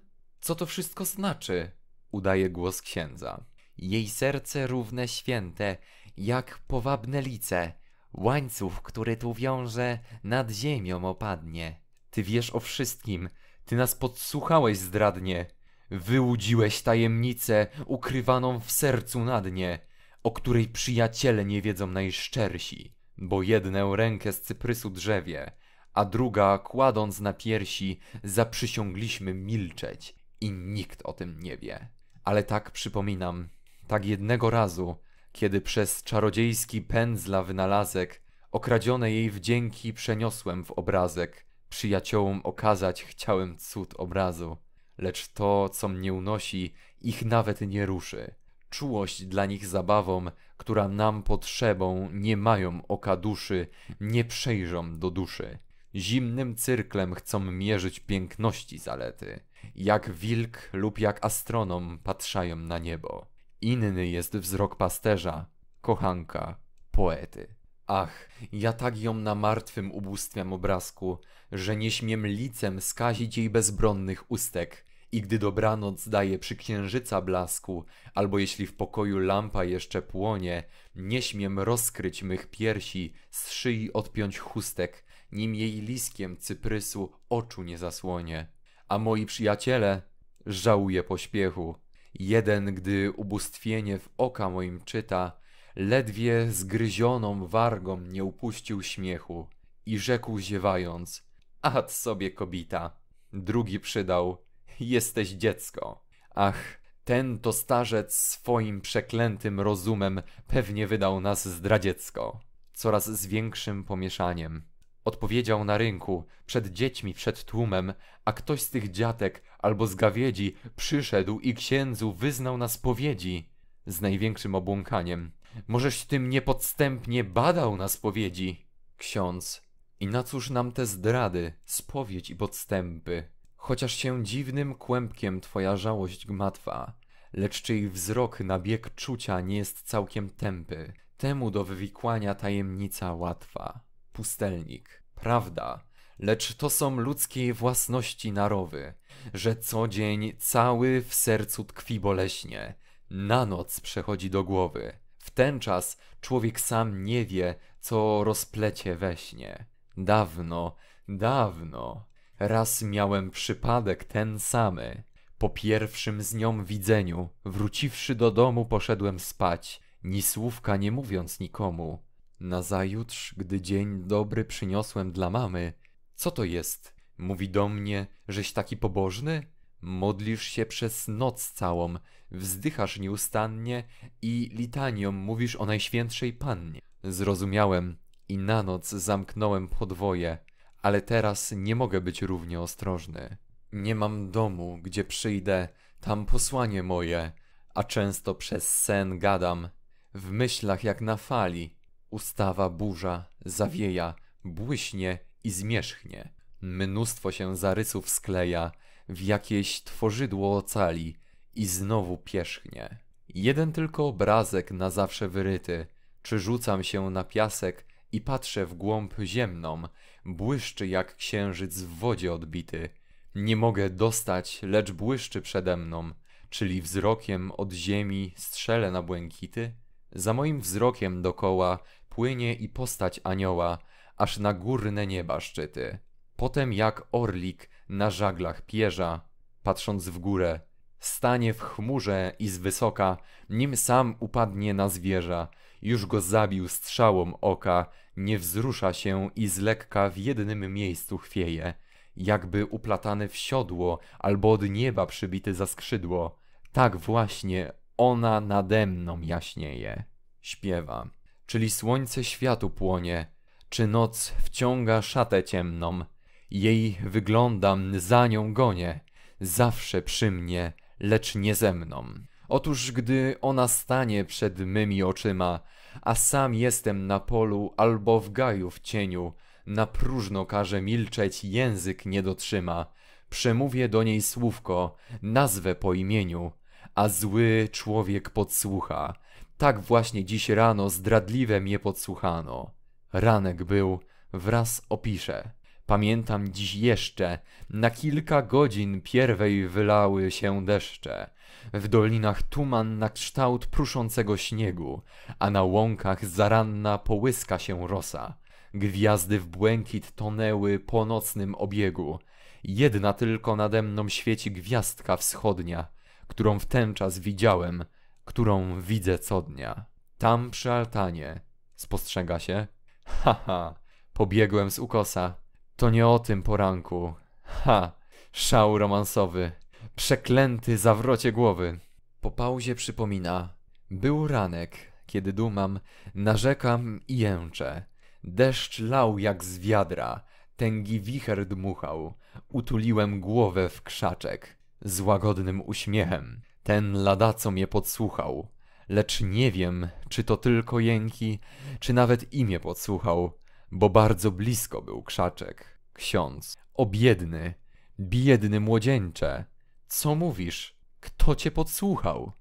Co to wszystko znaczy? Udaje głos księdza. Jej serce równe święte, jak powabne lice. Łańcuch, który tu wiąże, nad ziemią opadnie. Ty wiesz o wszystkim, ty nas podsłuchałeś zdradnie. Wyłudziłeś tajemnicę ukrywaną w sercu na dnie, o której przyjaciele nie wiedzą najszczersi, bo jedną rękę z cyprysu drzewie, a druga kładąc na piersi zaprzysiągliśmy milczeć i nikt o tym nie wie. Ale tak przypominam, tak jednego razu, kiedy przez czarodziejski pędzla wynalazek okradzione jej wdzięki przeniosłem w obrazek, Przyjaciołom okazać chciałem cud obrazu, lecz to, co mnie unosi, ich nawet nie ruszy. Czułość dla nich zabawą, która nam potrzebą, nie mają oka duszy, nie przejrzą do duszy. Zimnym cyrklem chcą mierzyć piękności zalety. Jak wilk lub jak astronom patrzają na niebo. Inny jest wzrok pasterza, kochanka, poety. Ach, ja tak ją na martwym ubóstwiam obrazku, że nie śmiem licem skazić jej bezbronnych ustek. I gdy dobranoc daje przy księżyca blasku, albo jeśli w pokoju lampa jeszcze płonie, nie śmiem rozkryć mych piersi, z szyi odpiąć chustek, nim jej liskiem cyprysu oczu nie zasłonie. A moi przyjaciele żałuję pośpiechu. Jeden, gdy ubóstwienie w oka moim czyta, ledwie zgryzioną wargą nie upuścił śmiechu i rzekł ziewając: Ad sobie kobita. Drugi przydał: Jesteś dziecko. Ach, ten to starzec swoim przeklętym rozumem pewnie wydał nas zdradziecko. Coraz z większym pomieszaniem. Odpowiedział na rynku, przed dziećmi, przed tłumem, a ktoś z tych dziatek albo z gawiedzi przyszedł i księdzu wyznał na spowiedzi z największym obłąkaniem. Możeś ty mnie podstępnie badał na spowiedzi, ksiądz. I na cóż nam te zdrady, spowiedź i podstępy? Chociaż się dziwnym kłębkiem twoja żałość gmatwa, lecz czyj wzrok na bieg czucia nie jest całkiem tępy, temu do wywikłania tajemnica łatwa. Pustelnik, prawda, lecz to są ludzkiej własności narowy, że co dzień cały w sercu tkwi boleśnie, na noc przechodzi do głowy w ten czas człowiek sam nie wie, co rozplecie we śnie. Dawno, dawno. Raz miałem przypadek ten samy. Po pierwszym z nią widzeniu, wróciwszy do domu, poszedłem spać, ni słówka nie mówiąc nikomu. Nazajutrz, gdy dzień dobry przyniosłem dla mamy, co to jest? Mówi do mnie, żeś taki pobożny? Modlisz się przez noc całą, wzdychasz nieustannie i litanią mówisz o Najświętszej Pannie. Zrozumiałem i na noc zamknąłem podwoje, ale teraz nie mogę być równie ostrożny. Nie mam domu, gdzie przyjdę, tam posłanie moje, a często przez sen gadam, w myślach jak na fali. Ustawa burza, zawieja, błyśnie i zmierzchnie. Mnóstwo się zarysów skleja, w jakieś tworzydło ocali i znowu pierzchnie. Jeden tylko obrazek na zawsze wyryty. Czy rzucam się na piasek i patrzę w głąb ziemną, błyszczy jak księżyc w wodzie odbity. Nie mogę dostać, lecz błyszczy przede mną, czyli wzrokiem od ziemi strzelę na błękity. Za moim wzrokiem dokoła płynie i postać anioła, aż na górne nieba szczyty. Potem jak orlik na żaglach pierza, patrząc w górę, stanie w chmurze i z wysoka, nim sam upadnie na zwierza, już go zabił strzałą oka, nie wzrusza się i z lekka w jednym miejscu chwieje, jakby uplatany w siodło albo od nieba przybity za skrzydło. Tak właśnie ona nademną jaśnieje. Śpiewa. Czyli słońce światu płonie, czy noc wciąga szatę ciemną, jej wyglądam, za nią gonię, zawsze przy mnie, lecz nie ze mną. Otóż gdy ona stanie przed mymi oczyma, a sam jestem na polu albo w gaju w cieniu, na próżno każe milczeć, język nie dotrzyma. Przemówię do niej słówko, nazwę po imieniu, a zły człowiek podsłucha. Tak właśnie dziś rano zdradliwe mnie podsłuchano. Ranek był, wraz opiszę. Pamiętam dziś jeszcze, na kilka godzin pierwej wylały się deszcze. W dolinach tuman na kształt pruszącego śniegu, a na łąkach zaranna połyska się rosa. Gwiazdy w błękit tonęły po nocnym obiegu. Jedna tylko nade mną świeci gwiazdka wschodnia, którą w ten czas widziałem, którą widzę co dnia. Tam przy altanie, spostrzega się. Haha, pobiegłem z ukosa, to nie o tym poranku. Ha, szał romansowy. Przeklęty zawrocie głowy. Po pauzie przypomina. Był ranek, kiedy dumam, narzekam i jęczę. Deszcz lał jak z wiadra, tęgi wicher dmuchał. Utuliłem głowę w krzaczek, z łagodnym uśmiechem. Ten ladaco mnie podsłuchał, lecz nie wiem, czy to tylko jęki, czy nawet imię podsłuchał bo bardzo blisko był krzaczek. Ksiądz. O biedny, biedny młodzieńcze. Co mówisz? Kto cię podsłuchał?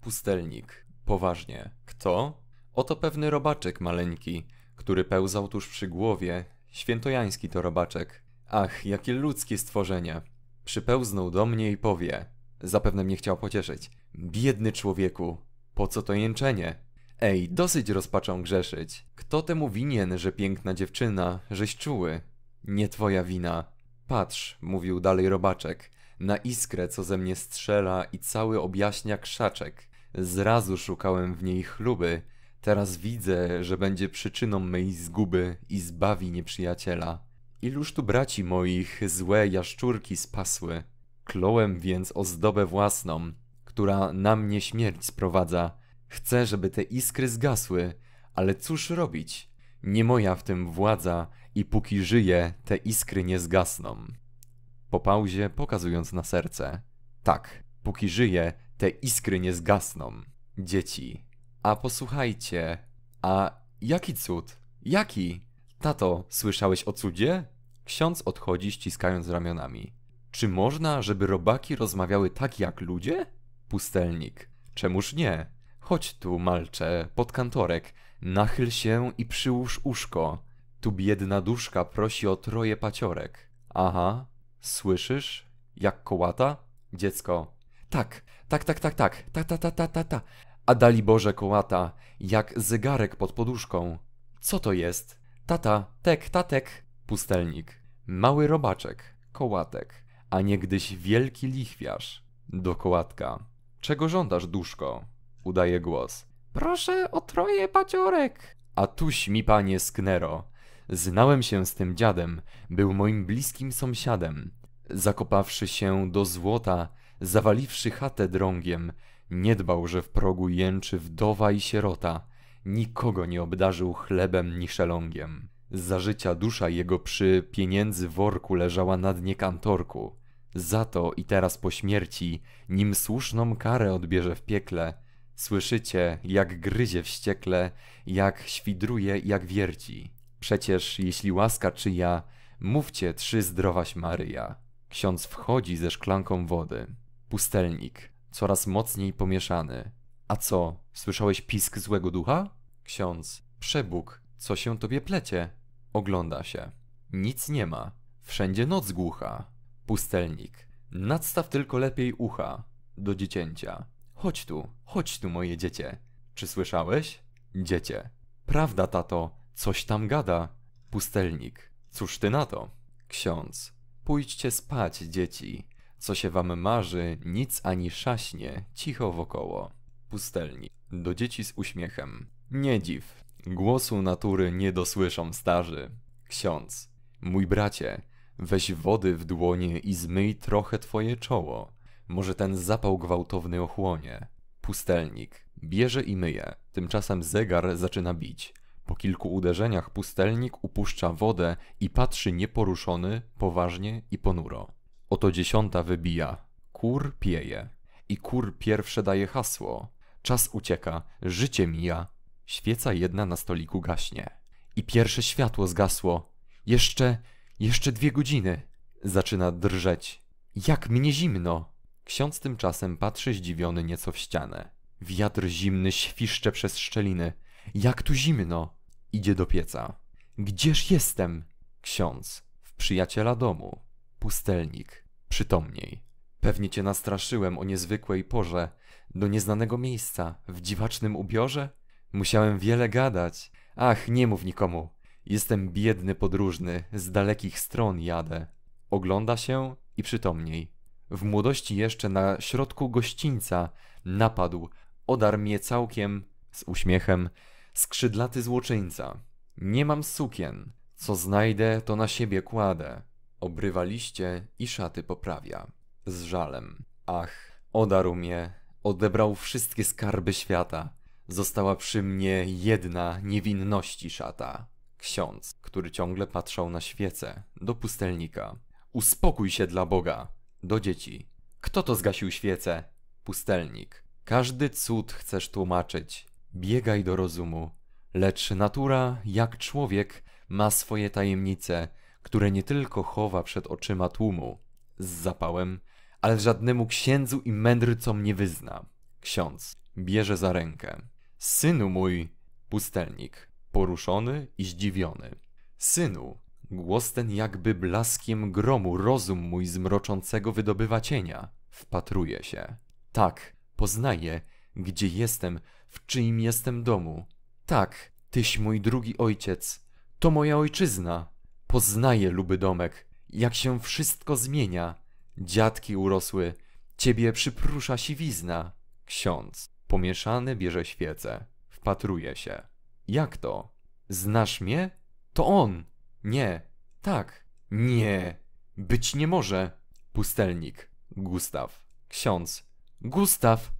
Pustelnik. Poważnie. Kto? Oto pewny robaczek maleńki, który pełzał tuż przy głowie. Świętojański to robaczek. Ach, jakie ludzkie stworzenie. Przypełznął do mnie i powie. Zapewne mnie chciał pocieszyć. Biedny człowieku, po co to jęczenie? Ej, dosyć rozpaczą grzeszyć. Kto temu winien, że piękna dziewczyna, żeś czuły? Nie twoja wina. Patrz, mówił dalej robaczek, na iskrę, co ze mnie strzela i cały objaśnia krzaczek. Zrazu szukałem w niej chluby, teraz widzę, że będzie przyczyną mej zguby i zbawi nieprzyjaciela. Iluż tu braci moich złe jaszczurki spasły. Klołem więc ozdobę własną, która na mnie śmierć sprowadza Chcę, żeby te iskry zgasły, ale cóż robić? Nie moja w tym władza i póki żyję, te iskry nie zgasną. Po pauzie, pokazując na serce. Tak, póki żyję, te iskry nie zgasną. Dzieci. A posłuchajcie. A jaki cud? Jaki? Tato, słyszałeś o cudzie? Ksiądz odchodzi ściskając ramionami. Czy można, żeby robaki rozmawiały tak jak ludzie? Pustelnik. Czemuż nie? Chodź tu, malcze, pod kantorek, nachyl się i przyłóż uszko. Tu biedna duszka prosi o troje paciorek. Aha, słyszysz? Jak kołata? Dziecko. Tak, tak, tak, tak, tak, ta, ta, ta, ta, ta, ta. A dali Boże kołata, jak zegarek pod poduszką. Co to jest? Tata, tek, tatek. Pustelnik. Mały robaczek, kołatek, a niegdyś wielki lichwiarz. Do kołatka. Czego żądasz, duszko? udaje głos. Proszę o troje paciorek. A tuś mi panie Sknero. Znałem się z tym dziadem, był moim bliskim sąsiadem. Zakopawszy się do złota, zawaliwszy chatę drągiem, nie dbał, że w progu jęczy wdowa i sierota, nikogo nie obdarzył chlebem ni szelongiem. Za życia dusza jego przy pieniędzy worku leżała na dnie kantorku. Za to i teraz po śmierci, nim słuszną karę odbierze w piekle, Słyszycie, jak gryzie wściekle, jak świdruje, jak wierci. Przecież, jeśli łaska czyja, mówcie trzy zdrowaś Maryja. Ksiądz wchodzi ze szklanką wody. Pustelnik, coraz mocniej pomieszany. A co, słyszałeś pisk złego ducha? Ksiądz, przebóg, co się tobie plecie? Ogląda się. Nic nie ma. Wszędzie noc głucha. Pustelnik, nadstaw tylko lepiej ucha. Do dziecięcia. Chodź tu, chodź tu, moje dziecię. Czy słyszałeś? Dziecie. Prawda, tato, coś tam gada. Pustelnik. Cóż ty na to? Ksiądz. Pójdźcie spać, dzieci. Co się wam marzy, nic ani szaśnie, cicho wokoło. Pustelnik. Do dzieci z uśmiechem. Nie dziw. Głosu natury nie dosłyszą starzy. Ksiądz. Mój bracie, weź wody w dłonie i zmyj trochę twoje czoło może ten zapał gwałtowny ochłonie. Pustelnik. Bierze i myje. Tymczasem zegar zaczyna bić. Po kilku uderzeniach pustelnik upuszcza wodę i patrzy nieporuszony, poważnie i ponuro. Oto dziesiąta wybija. Kur pieje. I kur pierwsze daje hasło. Czas ucieka, życie mija. Świeca jedna na stoliku gaśnie. I pierwsze światło zgasło. Jeszcze, jeszcze dwie godziny. Zaczyna drżeć. Jak mnie zimno! Ksiądz tymczasem patrzy zdziwiony nieco w ścianę. Wiatr zimny świszcze przez szczeliny. Jak tu zimno! Idzie do pieca. Gdzież jestem? Ksiądz. W przyjaciela domu. Pustelnik. Przytomniej. Pewnie cię nastraszyłem o niezwykłej porze. Do nieznanego miejsca. W dziwacznym ubiorze? Musiałem wiele gadać. Ach, nie mów nikomu. Jestem biedny podróżny. Z dalekich stron jadę. Ogląda się i przytomniej. W młodości jeszcze na środku gościńca napadł, odarł mnie całkiem, z uśmiechem, skrzydlaty złoczyńca. Nie mam sukien, co znajdę, to na siebie kładę. Obrywa liście i szaty poprawia. Z żalem. Ach, odarł mnie, odebrał wszystkie skarby świata. Została przy mnie jedna niewinności szata. Ksiądz, który ciągle patrzał na świecę, do pustelnika. Uspokój się dla Boga! Do dzieci. Kto to zgasił świecę? Pustelnik. Każdy cud chcesz tłumaczyć. Biegaj do rozumu. Lecz natura, jak człowiek, ma swoje tajemnice, które nie tylko chowa przed oczyma tłumu, z zapałem, ale żadnemu księdzu i mędrcom nie wyzna. Ksiądz bierze za rękę. Synu mój, pustelnik, poruszony i zdziwiony. Synu, Głos ten jakby blaskiem gromu rozum mój zmroczącego wydobywa cienia. Wpatruje się. Tak, poznaję, gdzie jestem, w czyim jestem domu. Tak, tyś mój drugi ojciec. To moja ojczyzna. Poznaję luby domek, jak się wszystko zmienia. Dziadki urosły, ciebie przyprusza siwizna. Ksiądz, pomieszany bierze świecę, wpatruje się. Jak to? Znasz mnie? To on! Nie. Tak. Nie. Być nie może. Pustelnik. Gustaw. Ksiądz. Gustaw.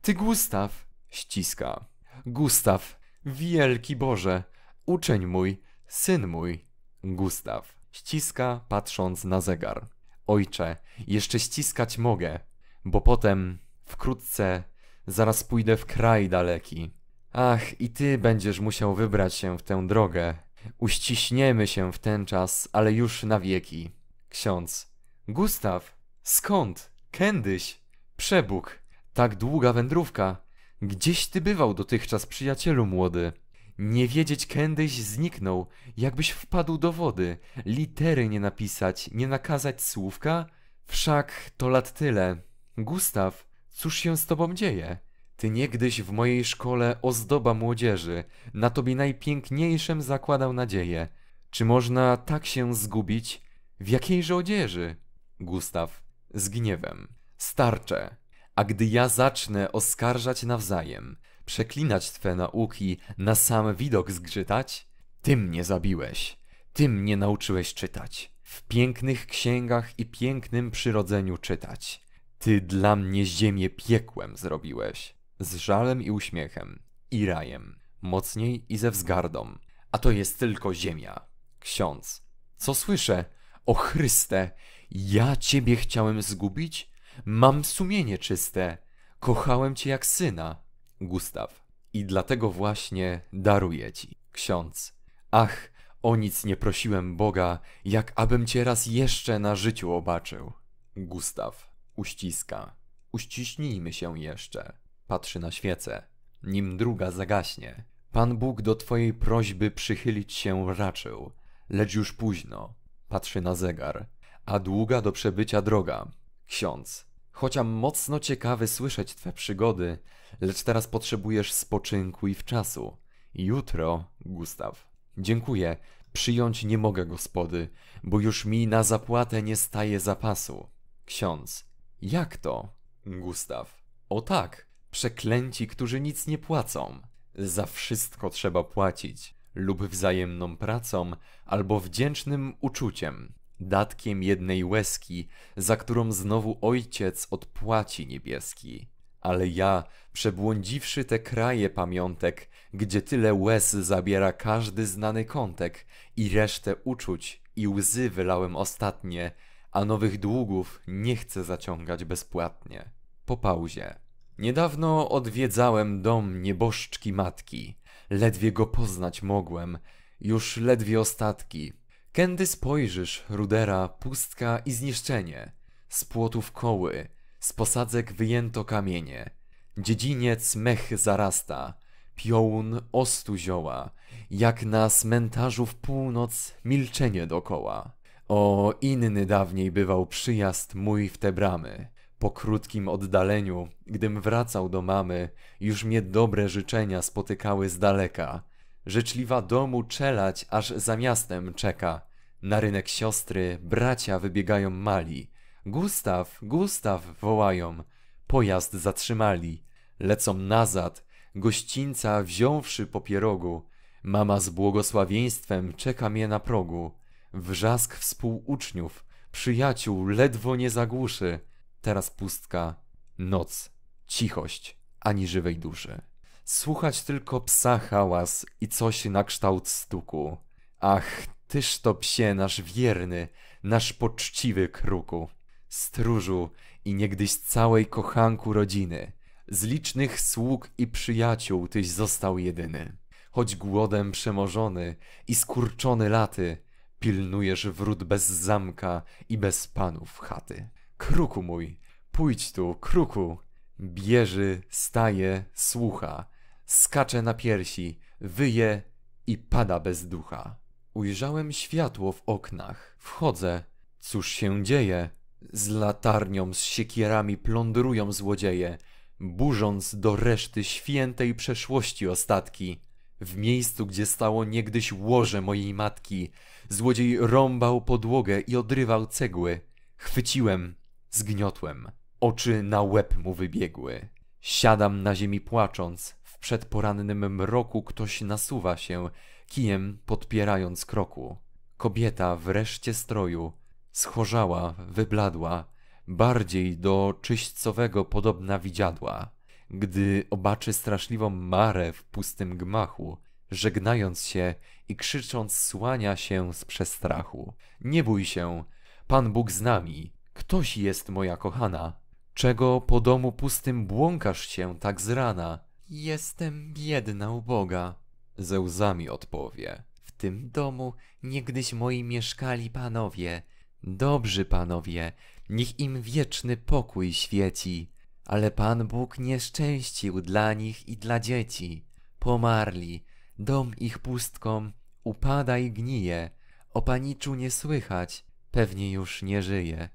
Ty Gustaw. Ściska. Gustaw. Wielki Boże. Uczeń mój. Syn mój. Gustaw. Ściska, patrząc na zegar. Ojcze, jeszcze ściskać mogę, bo potem, wkrótce, zaraz pójdę w kraj daleki. Ach, i ty będziesz musiał wybrać się w tę drogę, Uściśniemy się w ten czas, ale już na wieki. Ksiądz. Gustaw, skąd? Kędyś? Przebóg. Tak długa wędrówka. Gdzieś ty bywał dotychczas, przyjacielu młody. Nie wiedzieć kędyś zniknął, jakbyś wpadł do wody. Litery nie napisać, nie nakazać słówka? Wszak to lat tyle. Gustaw, cóż się z tobą dzieje? Ty niegdyś w mojej szkole ozdoba młodzieży, na tobie najpiękniejszym zakładał nadzieję. Czy można tak się zgubić? W jakiejże odzieży? Gustaw z gniewem. Starcze. A gdy ja zacznę oskarżać nawzajem, przeklinać twe nauki, na sam widok zgrzytać, ty mnie zabiłeś, ty mnie nauczyłeś czytać, w pięknych księgach i pięknym przyrodzeniu czytać. Ty dla mnie ziemię piekłem zrobiłeś z żalem i uśmiechem, i rajem, mocniej i ze wzgardą. A to jest tylko ziemia. Ksiądz. Co słyszę? O Chryste, ja ciebie chciałem zgubić? Mam sumienie czyste. Kochałem cię jak syna. Gustaw. I dlatego właśnie daruję ci. Ksiądz. Ach, o nic nie prosiłem Boga, jak abym cię raz jeszcze na życiu obaczył. Gustaw. Uściska. Uściśnijmy się jeszcze patrzy na świecę, nim druga zagaśnie. Pan Bóg do twojej prośby przychylić się raczył, lecz już późno. Patrzy na zegar. A długa do przebycia droga. Ksiądz. Chociaż mocno ciekawy słyszeć twe przygody, lecz teraz potrzebujesz spoczynku i czasu. Jutro, Gustaw. Dziękuję, przyjąć nie mogę gospody, bo już mi na zapłatę nie staje zapasu. Ksiądz. Jak to? Gustaw. O tak, Przeklęci, którzy nic nie płacą. Za wszystko trzeba płacić, lub wzajemną pracą, albo wdzięcznym uczuciem, datkiem jednej łezki, za którą znowu ojciec odpłaci niebieski. Ale ja, przebłądziwszy te kraje pamiątek, gdzie tyle łez zabiera każdy znany kątek i resztę uczuć i łzy wylałem ostatnie, a nowych długów nie chcę zaciągać bezpłatnie. Po pauzie. Niedawno odwiedzałem dom nieboszczki matki. Ledwie go poznać mogłem, już ledwie ostatki. Kędy spojrzysz, rudera, pustka i zniszczenie. Z płotów koły, z posadzek wyjęto kamienie. Dziedziniec mech zarasta, piołun ostu zioła, jak na cmentarzu w północ milczenie dokoła. O, inny dawniej bywał przyjazd mój w te bramy. Po krótkim oddaleniu, gdym wracał do mamy, już mnie dobre życzenia spotykały z daleka. Życzliwa domu czelać aż za miastem czeka. Na rynek siostry bracia wybiegają mali. Gustaw, Gustaw wołają. Pojazd zatrzymali. Lecą nazad, gościńca wziąwszy po pierogu. Mama z błogosławieństwem czeka mnie na progu. Wrzask współuczniów, przyjaciół ledwo nie zagłuszy. Teraz pustka, noc, cichość, ani żywej duszy. Słuchać tylko psa hałas i coś na kształt stuku. Ach, tyż to psie nasz wierny, nasz poczciwy kruku. Stróżu i niegdyś całej kochanku rodziny, z licznych sług i przyjaciół tyś został jedyny. Choć głodem przemożony i skurczony laty, pilnujesz wrót bez zamka i bez panów chaty. Kruku mój, pójdź tu, kruku! Bieży, staje, słucha, skacze na piersi, wyje i pada bez ducha. Ujrzałem światło w oknach. Wchodzę. Cóż się dzieje? Z latarnią, z siekierami plądrują złodzieje, burząc do reszty świętej przeszłości ostatki. W miejscu, gdzie stało niegdyś łoże mojej matki, złodziej rąbał podłogę i odrywał cegły. Chwyciłem, Zgniotłem. Oczy na łeb mu wybiegły. Siadam na ziemi płacząc. W przedporannym mroku ktoś nasuwa się, kijem podpierając kroku. Kobieta wreszcie stroju. Schorzała, wybladła, bardziej do czyśćcowego podobna widziadła. Gdy obaczy straszliwą marę w pustym gmachu, żegnając się i krzycząc słania się z przestrachu. Nie bój się, Pan Bóg z nami, Ktoś jest moja kochana. Czego po domu pustym błąkasz się tak z rana? Jestem biedna uboga. Ze łzami odpowie. W tym domu niegdyś moi mieszkali panowie. Dobrzy panowie, niech im wieczny pokój świeci. Ale Pan Bóg nieszczęścił dla nich i dla dzieci. Pomarli, dom ich pustką upada i gnije. O paniczu nie słychać, pewnie już nie żyje.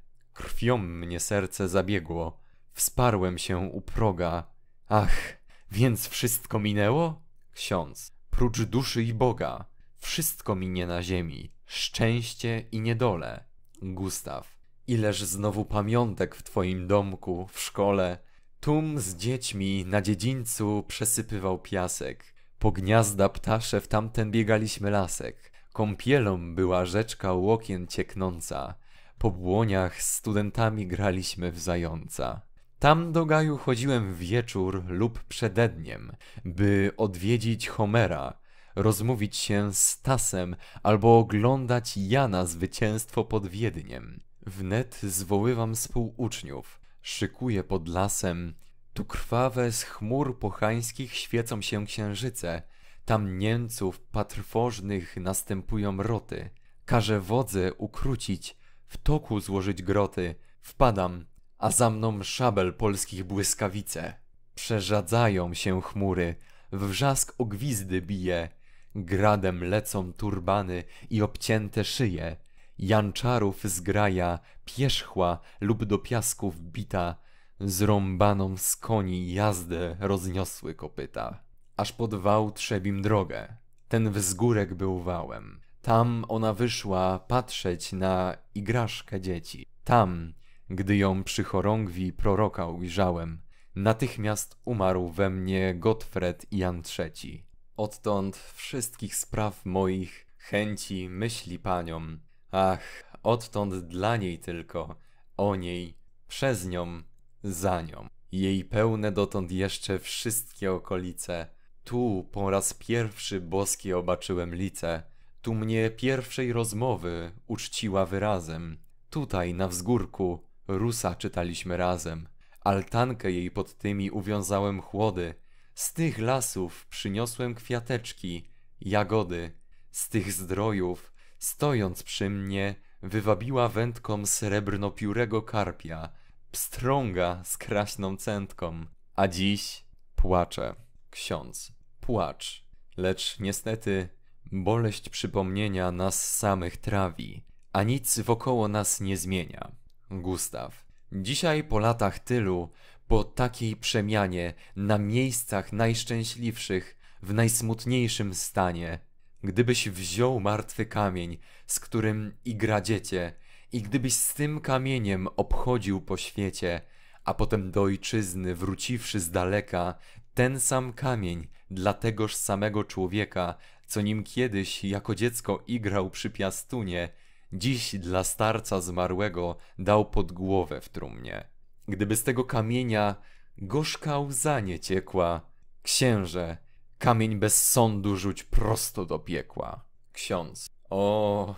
Krwią mnie serce zabiegło. Wsparłem się u proga. Ach, więc wszystko minęło? Ksiądz. Prócz duszy i Boga. Wszystko minie na ziemi. Szczęście i niedole. Gustaw. Ileż znowu pamiątek w twoim domku, w szkole. Tum z dziećmi na dziedzińcu przesypywał piasek. Po gniazda ptasze w tamten biegaliśmy lasek. Kąpielą była rzeczka łokien cieknąca. Po błoniach z studentami graliśmy w zająca. Tam do gaju chodziłem wieczór lub przededniem, by odwiedzić Homera, rozmówić się z Tasem, albo oglądać Jana zwycięstwo pod Wiedniem. Wnet zwoływam współuczniów, szykuję pod lasem, tu krwawe z chmur pochańskich świecą się księżyce, tam Niemców patrwożnych następują roty. Każe wodze ukrócić, w toku złożyć groty. Wpadam, a za mną szabel polskich błyskawice. Przerzadzają się chmury, wrzask ogwizdy bije. Gradem lecą turbany i obcięte szyje. Janczarów zgraja, pierzchła lub do piasków bita. Zrąbaną z koni jazdę rozniosły kopyta. Aż pod wał trzebim drogę. Ten wzgórek był wałem. Tam ona wyszła patrzeć na igraszkę dzieci. Tam, gdy ją przy chorągwi proroka ujrzałem, natychmiast umarł we mnie Gottfried Jan III. Odtąd wszystkich spraw moich, chęci, myśli panią. Ach, odtąd dla niej tylko, o niej, przez nią, za nią. Jej pełne dotąd jeszcze wszystkie okolice. Tu po raz pierwszy boskie obaczyłem lice tu mnie pierwszej rozmowy uczciła wyrazem. Tutaj, na wzgórku, Rusa czytaliśmy razem. Altankę jej pod tymi uwiązałem chłody. Z tych lasów przyniosłem kwiateczki, jagody. Z tych zdrojów, stojąc przy mnie, wywabiła wędką srebrno-piórego karpia, pstrąga z kraśną centką. A dziś płacze, ksiądz, płacz. Lecz niestety Boleść przypomnienia nas samych trawi, a nic wokoło nas nie zmienia. Gustaw. Dzisiaj po latach tylu, po takiej przemianie, na miejscach najszczęśliwszych, w najsmutniejszym stanie, gdybyś wziął martwy kamień, z którym igradziecie, i gdybyś z tym kamieniem obchodził po świecie, a potem do ojczyzny wróciwszy z daleka, ten sam kamień dla tegoż samego człowieka co nim kiedyś jako dziecko igrał przy piastunie, dziś dla starca zmarłego dał pod głowę w trumnie. Gdyby z tego kamienia gorzka łza nie ciekła, księże, kamień bez sądu rzuć prosto do piekła. Ksiądz. O,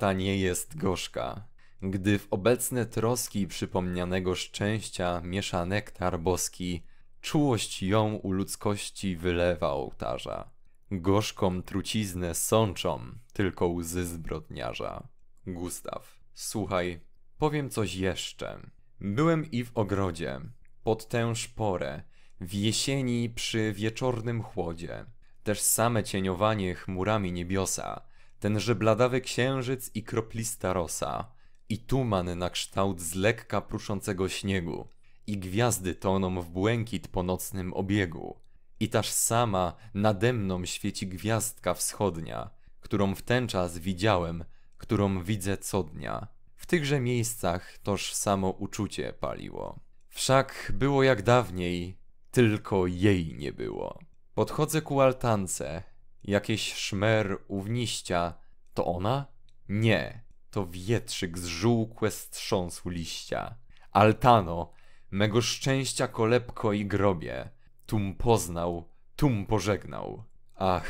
ta nie jest gorzka. Gdy w obecne troski przypomnianego szczęścia miesza nektar boski, czułość ją u ludzkości wylewa ołtarza. Gorzką truciznę sączą tylko łzy zbrodniarza. Gustaw. Słuchaj, powiem coś jeszcze. Byłem i w ogrodzie, pod tę szporę, w jesieni przy wieczornym chłodzie. Też same cieniowanie chmurami niebiosa, tenże bladawy księżyc i kroplista rosa, i tuman na kształt z lekka pruszącego śniegu, i gwiazdy toną w błękit po nocnym obiegu i taż sama nade mną świeci gwiazdka wschodnia, którą w ten czas widziałem, którą widzę co dnia. W tychże miejscach toż samo uczucie paliło. Wszak było jak dawniej, tylko jej nie było. Podchodzę ku altance, jakieś szmer uwniścia. To ona? Nie, to wietrzyk zżółkłe strząsł liścia. Altano, mego szczęścia kolebko i grobie, tum poznał, tum pożegnał. Ach,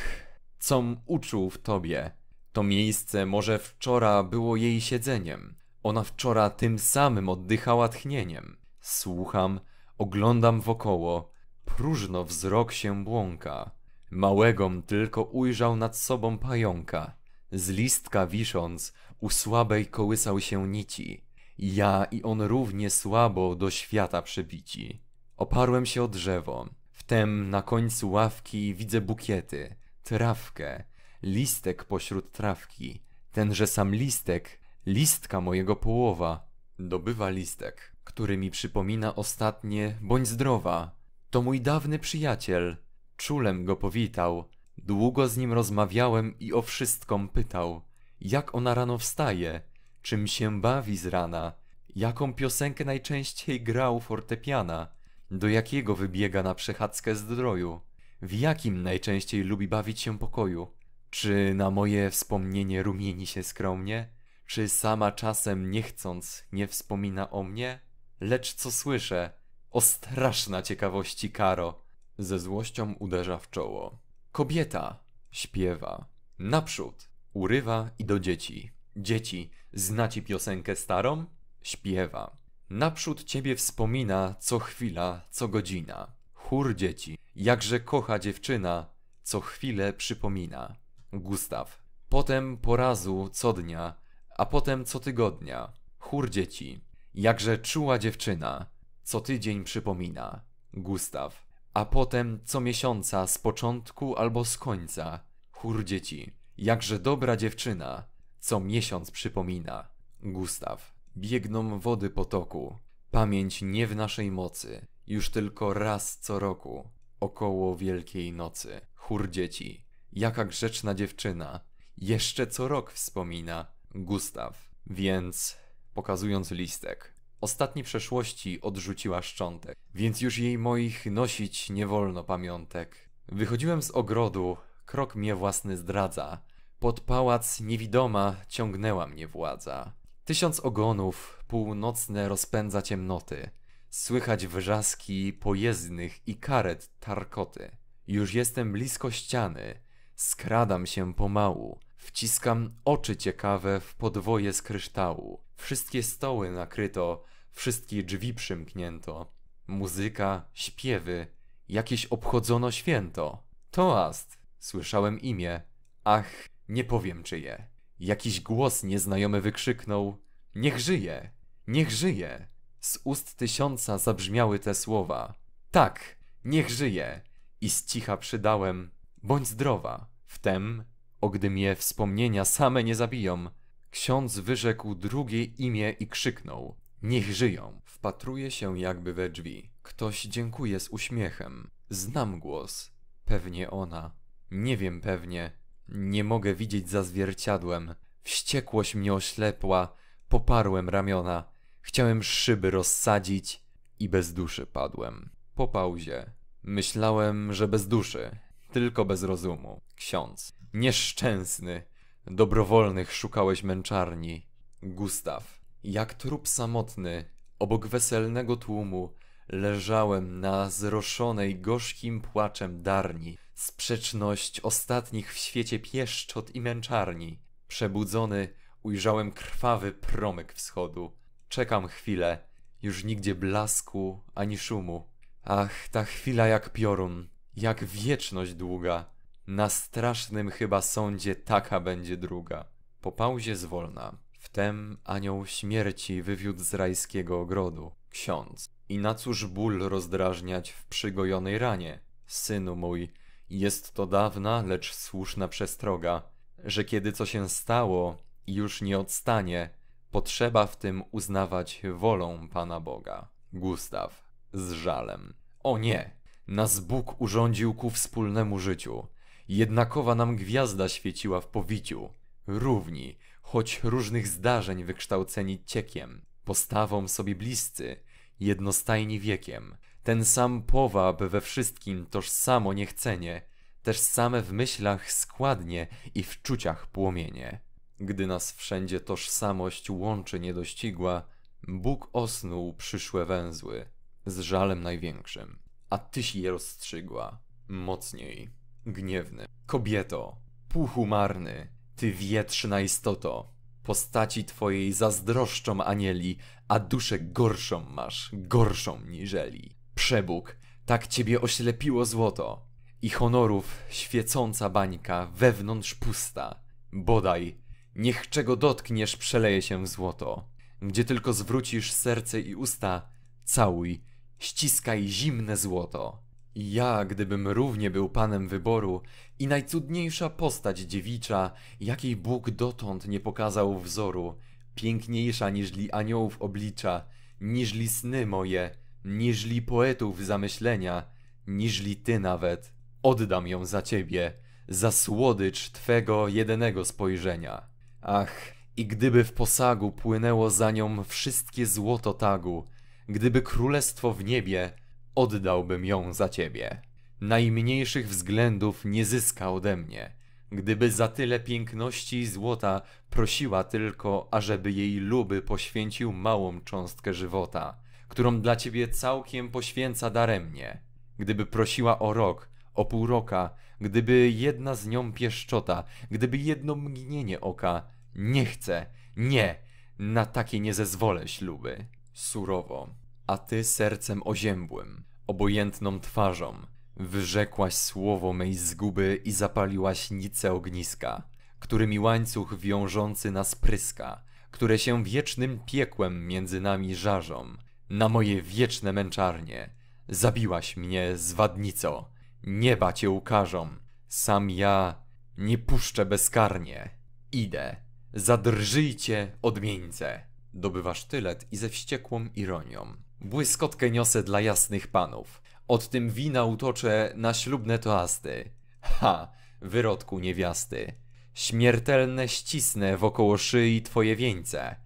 com uczuł w tobie. To miejsce może wczora było jej siedzeniem. Ona wczora tym samym oddychała tchnieniem. Słucham, oglądam wokoło, próżno wzrok się błąka. Małegom tylko ujrzał nad sobą pająka. Z listka wisząc, u słabej kołysał się nici. Ja i on równie słabo do świata przybici. Oparłem się o drzewo, Wtem na końcu ławki widzę bukiety, trawkę, listek pośród trawki. Tenże sam listek, listka mojego połowa. Dobywa listek, który mi przypomina ostatnie, bądź zdrowa. To mój dawny przyjaciel. Czulem go powitał. Długo z nim rozmawiałem i o wszystko pytał. Jak ona rano wstaje? Czym się bawi z rana? Jaką piosenkę najczęściej grał fortepiana? do jakiego wybiega na przechadzkę zdroju, w jakim najczęściej lubi bawić się pokoju, czy na moje wspomnienie rumieni się skromnie, czy sama czasem nie chcąc nie wspomina o mnie, lecz co słyszę, o straszna ciekawości karo, ze złością uderza w czoło. Kobieta śpiewa, naprzód, urywa i do dzieci. Dzieci, znacie piosenkę starą? Śpiewa. Naprzód ciebie wspomina co chwila, co godzina. Chór dzieci, jakże kocha dziewczyna, co chwilę przypomina. Gustaw. Potem porazu co dnia, a potem co tygodnia. Chór dzieci, jakże czuła dziewczyna, co tydzień przypomina. Gustaw. A potem co miesiąca, z początku albo z końca. Chór dzieci, jakże dobra dziewczyna, co miesiąc przypomina. Gustaw biegną wody potoku. Pamięć nie w naszej mocy, już tylko raz co roku, około Wielkiej Nocy. Chór dzieci. Jaka grzeczna dziewczyna. Jeszcze co rok wspomina. Gustaw. Więc, pokazując listek, ostatni przeszłości odrzuciła szczątek, więc już jej moich nosić nie wolno pamiątek. Wychodziłem z ogrodu, krok mnie własny zdradza. Pod pałac niewidoma ciągnęła mnie władza. Tysiąc ogonów północne rozpędza ciemnoty. Słychać wrzaski pojezdnych i karet tarkoty. Już jestem blisko ściany. Skradam się pomału. Wciskam oczy ciekawe w podwoje z kryształu. Wszystkie stoły nakryto, wszystkie drzwi przymknięto. Muzyka, śpiewy, jakieś obchodzono święto. Toast! Słyszałem imię. Ach, nie powiem czyje. Jakiś głos nieznajomy wykrzyknął: Niech żyje! Niech żyje! Z ust tysiąca zabrzmiały te słowa: Tak, niech żyje! I z cicha przydałem: Bądź zdrowa! Wtem, o gdy mnie wspomnienia same nie zabiją, ksiądz wyrzekł drugie imię i krzyknął: Niech żyją! Wpatruje się jakby we drzwi. Ktoś dziękuje z uśmiechem. Znam głos. Pewnie ona. Nie wiem pewnie. Nie mogę widzieć za zwierciadłem. Wściekłość mnie oślepła. Poparłem ramiona. Chciałem szyby rozsadzić i bez duszy padłem. Po pauzie. Myślałem, że bez duszy, tylko bez rozumu. Ksiądz. Nieszczęsny. Dobrowolnych szukałeś męczarni. Gustaw. Jak trup samotny, obok weselnego tłumu, leżałem na zroszonej gorzkim płaczem darni sprzeczność ostatnich w świecie pieszczot i męczarni. Przebudzony ujrzałem krwawy promyk wschodu. Czekam chwilę, już nigdzie blasku ani szumu. Ach, ta chwila jak piorun, jak wieczność długa. Na strasznym chyba sądzie taka będzie druga. Po pauzie zwolna. Wtem anioł śmierci wywiódł z rajskiego ogrodu. Ksiądz. I na cóż ból rozdrażniać w przygojonej ranie? Synu mój, jest to dawna, lecz słuszna przestroga, że kiedy co się stało, już nie odstanie, potrzeba w tym uznawać wolą Pana Boga. Gustaw z żalem. O nie! Nas Bóg urządził ku wspólnemu życiu. Jednakowa nam gwiazda świeciła w powiciu. Równi, choć różnych zdarzeń wykształceni ciekiem, postawą sobie bliscy, jednostajni wiekiem, ten sam powab we wszystkim, toż samo niechcenie, też same w myślach składnie i w czuciach płomienie. Gdy nas wszędzie tożsamość łączy niedościgła, Bóg osnuł przyszłe węzły z żalem największym, a tyś je rozstrzygła mocniej, gniewny. Kobieto, puchu marny, ty wietrzna istoto, postaci twojej zazdroszczą anieli, a duszę gorszą masz, gorszą niżeli. Przebóg, tak ciebie oślepiło złoto. I honorów świecąca bańka, wewnątrz pusta. Bodaj, niech czego dotkniesz przeleje się w złoto. Gdzie tylko zwrócisz serce i usta, całuj, ściskaj zimne złoto. ja, gdybym równie był panem wyboru i najcudniejsza postać dziewicza, jakiej Bóg dotąd nie pokazał wzoru, piękniejsza niżli aniołów oblicza, niżli sny moje, niżli poetów zamyślenia, niżli ty nawet. Oddam ją za ciebie, za słodycz twego jedynego spojrzenia. Ach, i gdyby w posagu płynęło za nią wszystkie złoto tagu, gdyby królestwo w niebie, oddałbym ją za ciebie. Najmniejszych względów nie zyska ode mnie, gdyby za tyle piękności i złota prosiła tylko, ażeby jej luby poświęcił małą cząstkę żywota którą dla ciebie całkiem poświęca daremnie. Gdyby prosiła o rok, o pół roka, gdyby jedna z nią pieszczota, gdyby jedno mgnienie oka, nie chcę, nie, na takie nie zezwolę śluby. Surowo, a ty sercem oziębłym, obojętną twarzą, wyrzekłaś słowo mej zguby i zapaliłaś nice ogniska, którymi łańcuch wiążący nas pryska, które się wiecznym piekłem między nami żarzą, na moje wieczne męczarnie. Zabiłaś mnie, zwadnico. Nieba cię ukarzą. Sam ja nie puszczę bezkarnie. Idę. Zadrżyjcie, odmieńce. Dobywa sztylet i ze wściekłą ironią. Błyskotkę niosę dla jasnych panów. Od tym wina utoczę na ślubne toasty. Ha, wyrodku niewiasty. Śmiertelne ścisnę wokoło szyi twoje wieńce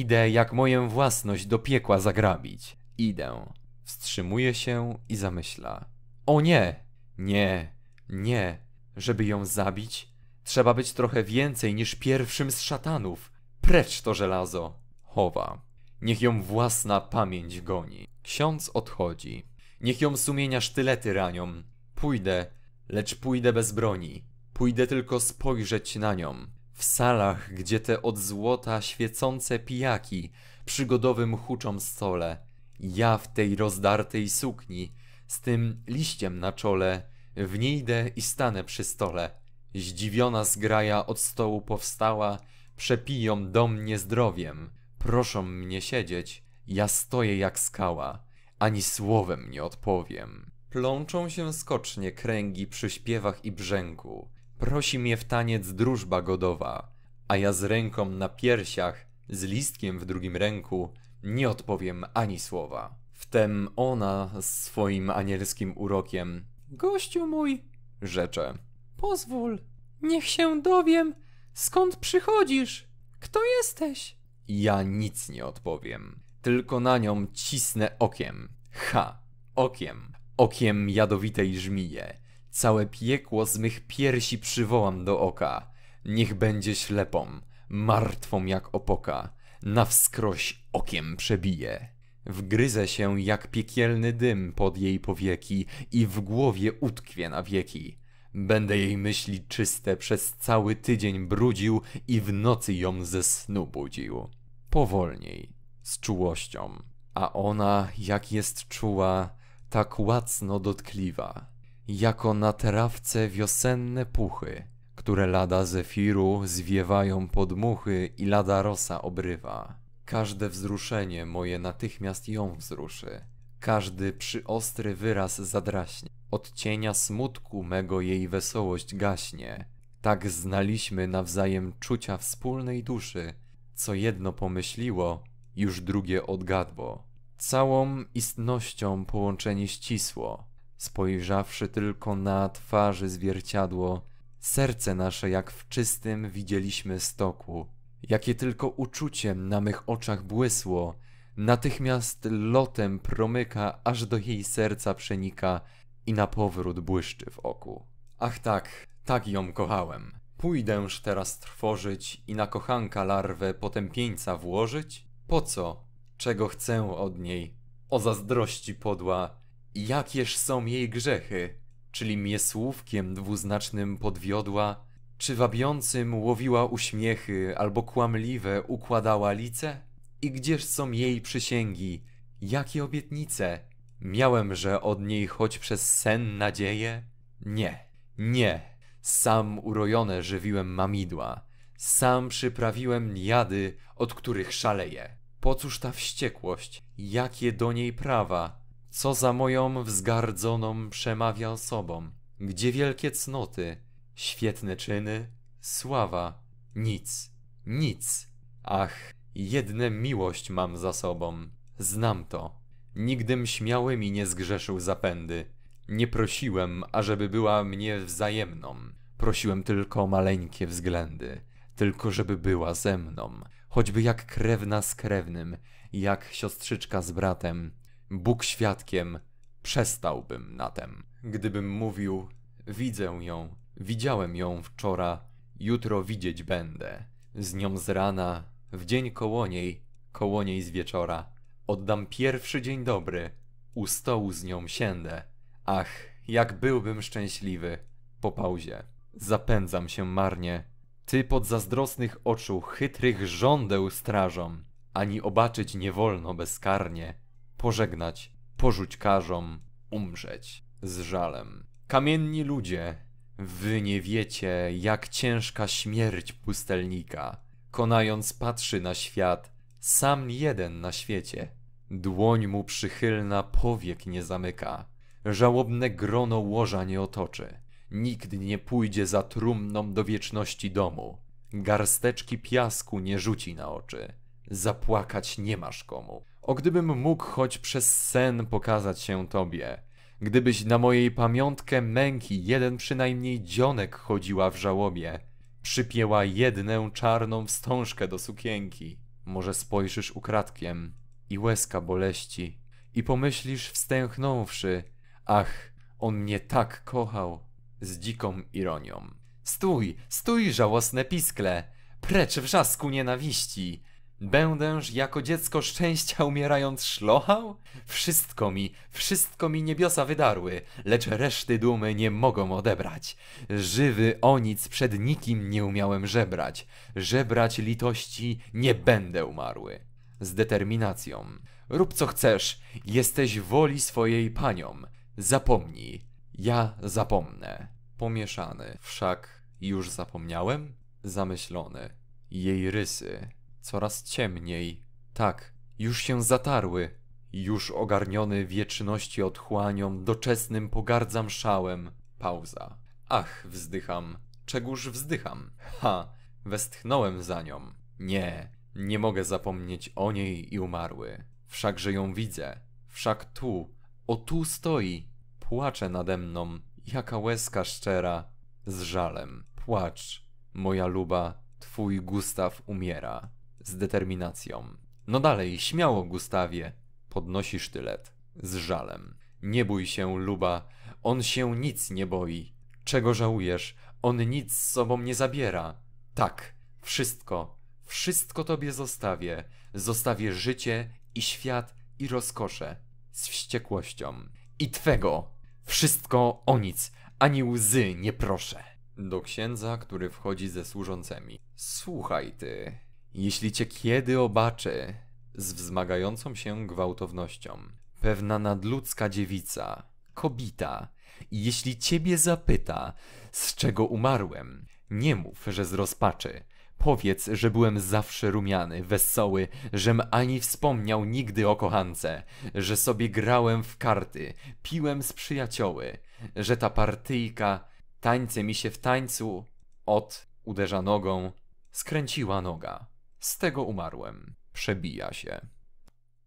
Idę jak moją własność do piekła zagrabić. Idę. Wstrzymuje się i zamyśla. O nie! Nie, nie. Żeby ją zabić, trzeba być trochę więcej niż pierwszym z szatanów. Precz to żelazo! Chowa. Niech ją własna pamięć goni. Ksiądz odchodzi. Niech ją sumienia sztylety ranią. Pójdę, lecz pójdę bez broni. Pójdę tylko spojrzeć na nią w salach, gdzie te od złota świecące pijaki przygodowym huczą stole, ja w tej rozdartej sukni, z tym liściem na czole, w niej idę i stanę przy stole. Zdziwiona zgraja od stołu powstała, przepiją do mnie zdrowiem, proszą mnie siedzieć, ja stoję jak skała, ani słowem nie odpowiem. Plączą się skocznie kręgi przy śpiewach i brzęku, prosi mnie w taniec drużba godowa, a ja z ręką na piersiach, z listkiem w drugim ręku, nie odpowiem ani słowa. Wtem ona swoim anielskim urokiem Gościu mój, rzecze, pozwól, niech się dowiem, skąd przychodzisz, kto jesteś? Ja nic nie odpowiem, tylko na nią cisnę okiem. Ha, okiem, okiem jadowitej żmije Całe piekło z mych piersi przywołam do oka. Niech będzie ślepą, martwą jak opoka, na wskroś okiem przebije. Wgryzę się jak piekielny dym pod jej powieki i w głowie utkwie na wieki. Będę jej myśli czyste przez cały tydzień brudził i w nocy ją ze snu budził. Powolniej, z czułością, a ona, jak jest czuła, tak łacno dotkliwa jako na trawce wiosenne puchy, które lada zefiru zwiewają podmuchy i lada rosa obrywa. Każde wzruszenie moje natychmiast ją wzruszy, każdy przyostry wyraz zadraśnie. Od cienia smutku mego jej wesołość gaśnie. Tak znaliśmy nawzajem czucia wspólnej duszy, co jedno pomyśliło, już drugie odgadło. Całą istnością połączenie ścisło, Spojrzawszy tylko na twarzy zwierciadło, serce nasze jak w czystym widzieliśmy stoku. Jakie tylko uczuciem na mych oczach błysło, natychmiast lotem promyka, aż do jej serca przenika i na powrót błyszczy w oku. Ach tak, tak ją kochałem. Pójdęż teraz trwożyć i na kochanka larwę potępieńca włożyć? Po co? Czego chcę od niej? O zazdrości podła, Jakież są jej grzechy, czyli mnie słówkiem dwuznacznym podwiodła, czy wabiącym łowiła uśmiechy, albo kłamliwe układała lice? I gdzież są jej przysięgi, jakie obietnice? Miałem, że od niej choć przez sen nadzieję? Nie, nie, sam urojone żywiłem mamidła, sam przyprawiłem jady, od których szaleję. Po cóż ta wściekłość, jakie do niej prawa? Co za moją wzgardzoną przemawia osobą, gdzie wielkie cnoty, świetne czyny, sława, nic, nic. Ach, jedne miłość mam za sobą, znam to. Nigdym śmiałymi nie zgrzeszył zapędy. Nie prosiłem, ażeby była mnie wzajemną. Prosiłem tylko o maleńkie względy, tylko żeby była ze mną, choćby jak krewna z krewnym, jak siostrzyczka z bratem, Bóg świadkiem, przestałbym na tem. Gdybym mówił, widzę ją, widziałem ją wczoraj, jutro widzieć będę. Z nią z rana, w dzień koło niej, koło niej z wieczora. Oddam pierwszy dzień dobry, u stołu z nią siędę. Ach, jak byłbym szczęśliwy. Po pauzie. Zapędzam się marnie. Ty pod zazdrosnych oczu chytrych żądeł strażą. Ani obaczyć nie wolno bezkarnie pożegnać, porzuć każom, umrzeć z żalem. Kamienni ludzie, wy nie wiecie, jak ciężka śmierć pustelnika. Konając patrzy na świat, sam jeden na świecie. Dłoń mu przychylna powiek nie zamyka. Żałobne grono łoża nie otoczy. Nikt nie pójdzie za trumną do wieczności domu. Garsteczki piasku nie rzuci na oczy. Zapłakać nie masz komu. O gdybym mógł choć przez sen pokazać się Tobie, gdybyś na mojej pamiątkę męki jeden przynajmniej dzionek chodziła w żałobie, przypięła jednę czarną wstążkę do sukienki. Może spojrzysz ukradkiem i łezka boleści i pomyślisz wstęchnąwszy, ach, on mnie tak kochał, z dziką ironią. Stój, stój, żałosne piskle, precz wrzasku nienawiści, Będęż jako dziecko szczęścia umierając szlochał? Wszystko mi, wszystko mi niebiosa wydarły, lecz reszty dumy nie mogą odebrać. Żywy o nic przed nikim nie umiałem żebrać. Żebrać litości nie będę umarły. Z determinacją. Rób co chcesz, jesteś woli swojej panią. Zapomnij, ja zapomnę. Pomieszany, wszak już zapomniałem? Zamyślony. Jej rysy Coraz ciemniej. Tak, już się zatarły. Już ogarniony wieczności otchłanią, doczesnym pogardzam szałem. Pauza. Ach, wzdycham. Czegóż wzdycham? Ha, westchnąłem za nią. Nie, nie mogę zapomnieć o niej i umarły. Wszakże ją widzę. Wszak tu, o tu stoi. Płacze nade mną, jaka łezka szczera. Z żalem. Płacz, moja luba, twój Gustaw umiera z determinacją. No dalej, śmiało, Gustawie, podnosi sztylet z żalem. Nie bój się, Luba, on się nic nie boi. Czego żałujesz? On nic z sobą nie zabiera. Tak, wszystko, wszystko tobie zostawię. Zostawię życie i świat i rozkosze. Z wściekłością. I twego. Wszystko o nic, ani łzy nie proszę. Do księdza, który wchodzi ze służącymi. Słuchaj ty, jeśli cię kiedy obaczy, z wzmagającą się gwałtownością, pewna nadludzka dziewica, kobita, jeśli ciebie zapyta, z czego umarłem, nie mów, że z rozpaczy. Powiedz, że byłem zawsze rumiany, wesoły, żem ani wspomniał nigdy o kochance, że sobie grałem w karty, piłem z przyjacioły, że ta partyjka, tańce mi się w tańcu, od uderza nogą, skręciła noga. Z tego umarłem. Przebija się.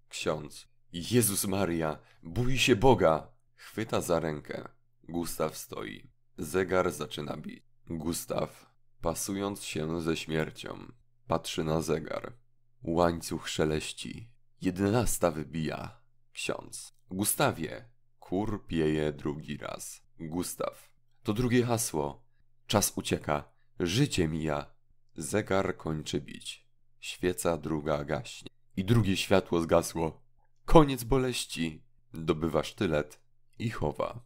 Ksiądz. Jezus Maria, bój się Boga! Chwyta za rękę. Gustaw stoi. Zegar zaczyna bić. Gustaw, pasując się ze śmiercią, patrzy na zegar. Łańcuch szeleści. Jedenasta wybija. Ksiądz. Gustawie. Kur pieje drugi raz. Gustaw. To drugie hasło. Czas ucieka. Życie mija. Zegar kończy bić. Świeca druga gaśnie. I drugie światło zgasło. Koniec boleści! Dobywa sztylet i chowa.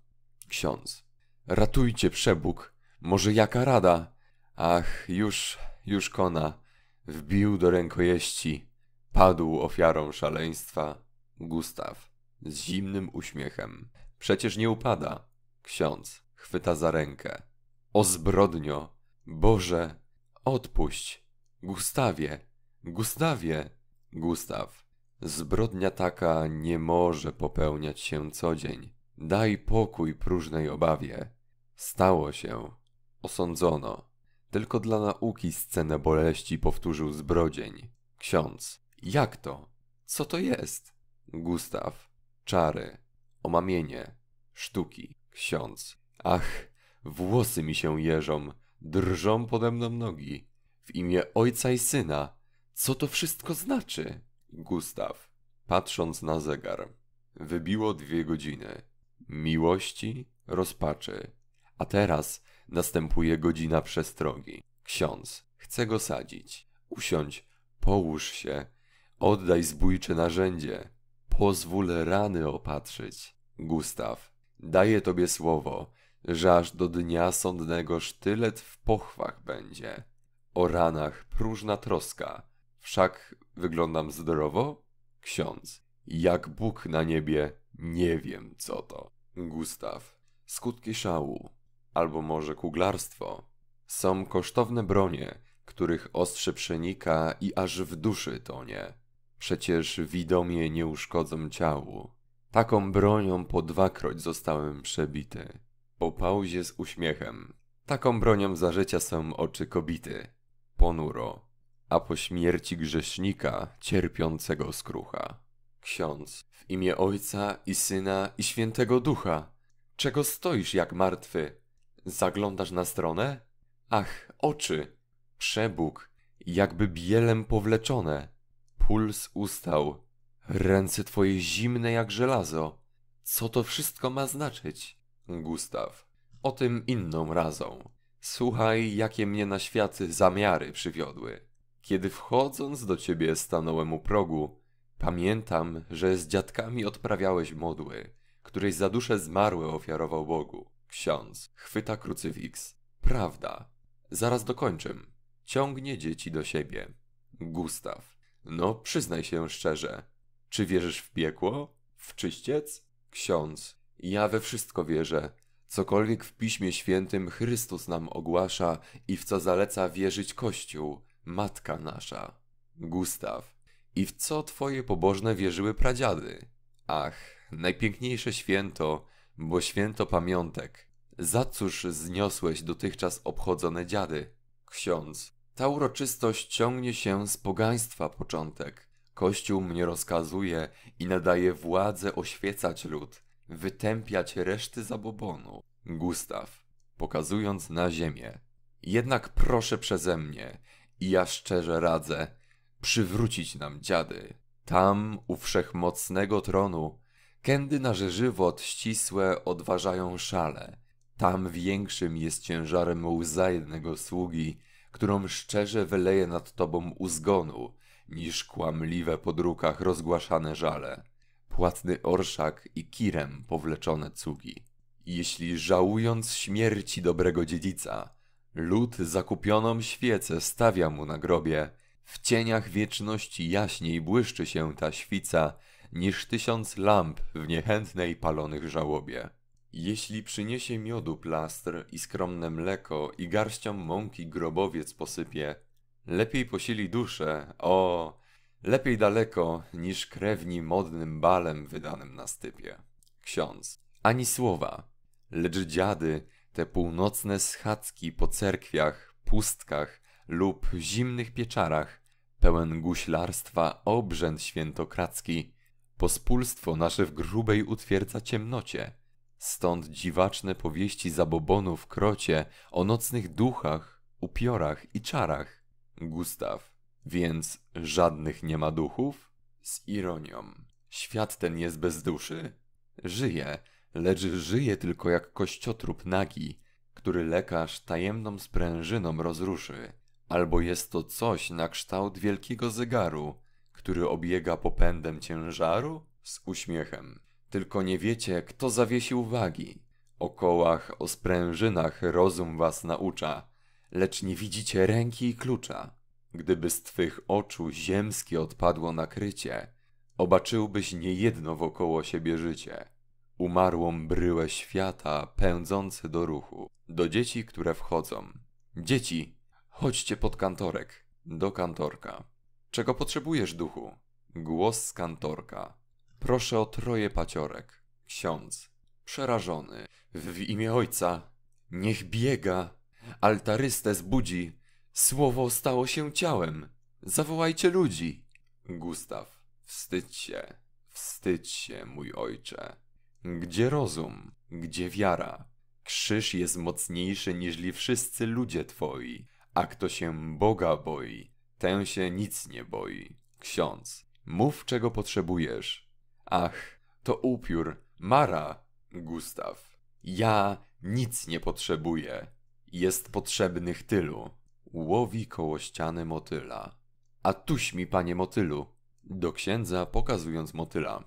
Ksiądz. Ratujcie, przebóg! Może jaka rada? Ach, już, już kona. Wbił do rękojeści. Padł ofiarą szaleństwa. Gustaw. Z zimnym uśmiechem. Przecież nie upada. Ksiądz. Chwyta za rękę. O zbrodnio! Boże! Odpuść! Gustawie! Gustawie, Gustaw, zbrodnia taka nie może popełniać się co dzień. Daj pokój próżnej obawie. Stało się. Osądzono. Tylko dla nauki scenę boleści powtórzył zbrodzień. Ksiądz. Jak to? Co to jest? Gustaw. Czary. Omamienie. Sztuki. Ksiądz. Ach, włosy mi się jeżą. Drżą pode mną nogi. W imię ojca i syna co to wszystko znaczy? Gustaw, patrząc na zegar. Wybiło dwie godziny. Miłości, rozpaczy. A teraz następuje godzina przestrogi. Ksiądz chce go sadzić. Usiądź, połóż się, oddaj zbójcze narzędzie. Pozwól rany opatrzyć. Gustaw, daję tobie słowo, że aż do dnia sądnego sztylet w pochwach będzie. O ranach próżna troska, wszak wyglądam zdrowo? Ksiądz. Jak Bóg na niebie, nie wiem co to. Gustaw. Skutki szału, albo może kuglarstwo. Są kosztowne bronie, których ostrze przenika i aż w duszy tonie. Przecież widomie nie uszkodzą ciału. Taką bronią po dwakroć zostałem przebity. Po pauzie z uśmiechem. Taką bronią za życia są oczy kobity. Ponuro a po śmierci grzesznika cierpiącego skrucha. Ksiądz, w imię Ojca i Syna i Świętego Ducha, czego stoisz jak martwy? Zaglądasz na stronę? Ach, oczy! Przebóg, jakby bielem powleczone. Puls ustał. Ręce twoje zimne jak żelazo. Co to wszystko ma znaczyć? Gustaw. O tym inną razą. Słuchaj, jakie mnie na świat zamiary przywiodły. Kiedy wchodząc do ciebie stanąłem u progu, pamiętam, że z dziadkami odprawiałeś modły, której za duszę zmarły ofiarował Bogu. Ksiądz chwyta krucyfiks. Prawda. Zaraz dokończę. Ciągnie dzieci do siebie. Gustaw. No, przyznaj się szczerze. Czy wierzysz w piekło? W czyściec? Ksiądz. Ja we wszystko wierzę. Cokolwiek w Piśmie Świętym Chrystus nam ogłasza i w co zaleca wierzyć Kościół, matka nasza, Gustaw, i w co twoje pobożne wierzyły pradziady. Ach, najpiękniejsze święto, bo święto pamiątek. Za cóż zniosłeś dotychczas obchodzone dziady? Ksiądz. Ta uroczystość ciągnie się z pogaństwa początek. Kościół mnie rozkazuje i nadaje władzę oświecać lud, wytępiać reszty zabobonu. Gustaw, pokazując na ziemię. Jednak proszę przeze mnie, i ja szczerze radzę przywrócić nam dziady. Tam, u wszechmocnego tronu, kędy na żywot ścisłe odważają szale. Tam większym jest ciężarem łza jednego sługi, którą szczerze wyleje nad tobą u zgonu, niż kłamliwe po drukach rozgłaszane żale. Płatny orszak i kirem powleczone cugi. Jeśli żałując śmierci dobrego dziedzica, Lud zakupioną świecę stawia mu na grobie. W cieniach wieczności jaśniej błyszczy się ta świca, niż tysiąc lamp w niechętnej palonych żałobie. Jeśli przyniesie miodu plastr i skromne mleko i garścią mąki grobowiec posypie, lepiej posili duszę, o, lepiej daleko niż krewni modnym balem wydanym na stypie. Ksiądz. Ani słowa. Lecz dziady, te północne schadzki po cerkwiach, pustkach lub zimnych pieczarach, pełen guślarstwa obrzęd świętokradzki, pospólstwo nasze w grubej utwierdza ciemnocie. Stąd dziwaczne powieści zabobonu w krocie o nocnych duchach, upiorach i czarach. Gustaw. Więc żadnych nie ma duchów? Z ironią. Świat ten jest bez duszy? Żyje, lecz żyje tylko jak kościotrup nagi, który lekarz tajemną sprężyną rozruszy. Albo jest to coś na kształt wielkiego zegaru, który obiega popędem ciężaru z uśmiechem. Tylko nie wiecie, kto zawiesił wagi. O kołach, o sprężynach rozum was naucza, lecz nie widzicie ręki i klucza. Gdyby z twych oczu ziemskie odpadło nakrycie, obaczyłbyś niejedno wokoło siebie życie umarłą bryłę świata pędzący do ruchu, do dzieci, które wchodzą. Dzieci, chodźcie pod kantorek, do kantorka. Czego potrzebujesz, duchu? Głos z kantorka. Proszę o troje paciorek. Ksiądz, przerażony, w imię ojca, niech biega, altarystę zbudzi, słowo stało się ciałem, zawołajcie ludzi. Gustaw, wstydź się, wstydź się, mój ojcze. Gdzie rozum? Gdzie wiara? Krzyż jest mocniejszy niżli wszyscy ludzie twoi, a kto się Boga boi, ten się nic nie boi. Ksiądz, mów czego potrzebujesz. Ach, to upiór, Mara, Gustaw. Ja nic nie potrzebuję. Jest potrzebnych tylu. Łowi koło ściany motyla. A tuś mi, panie motylu. Do księdza pokazując motyla.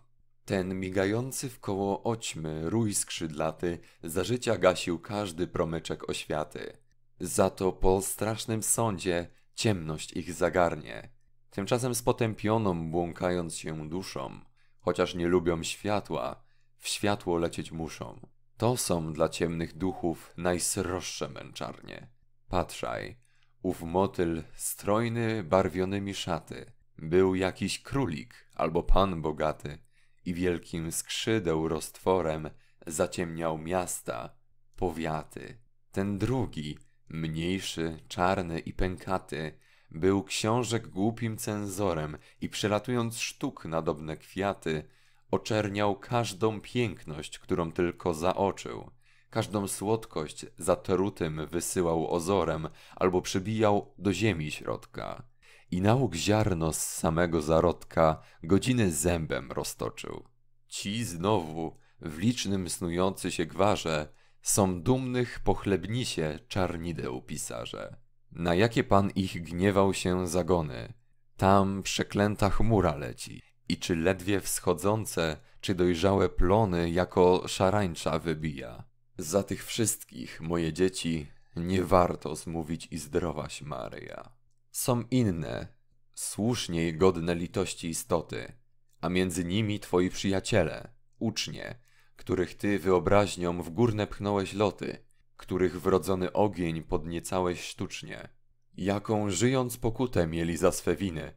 Ten migający w koło oćmy rój skrzydlaty za życia gasił każdy promyczek oświaty. Za to po strasznym sądzie ciemność ich zagarnie. Tymczasem z potępioną błąkając się duszą, chociaż nie lubią światła, w światło lecieć muszą. To są dla ciemnych duchów najsroższe męczarnie. Patrzaj, ów motyl strojny barwionymi szaty. Był jakiś królik albo pan bogaty i wielkim skrzydeł roztworem zaciemniał miasta, powiaty. Ten drugi, mniejszy, czarny i pękaty, był książek głupim cenzorem i przelatując sztuk nadobne kwiaty, oczerniał każdą piękność, którą tylko zaoczył. Każdą słodkość zatrutym wysyłał ozorem albo przybijał do ziemi środka i nałóg ziarno z samego zarodka godziny zębem roztoczył. Ci znowu w licznym snujący się gwarze są dumnych pochlebnisie czarnideł pisarze. Na jakie pan ich gniewał się zagony, tam przeklęta chmura leci i czy ledwie wschodzące, czy dojrzałe plony jako szarańcza wybija. Za tych wszystkich, moje dzieci, nie warto zmówić i zdrowaś Maryja są inne, słusznie i godne litości istoty, a między nimi twoi przyjaciele, ucznie, których ty wyobraźnią w górne pchnąłeś loty, których wrodzony ogień podniecałeś sztucznie. Jaką żyjąc pokutę mieli za swe winy,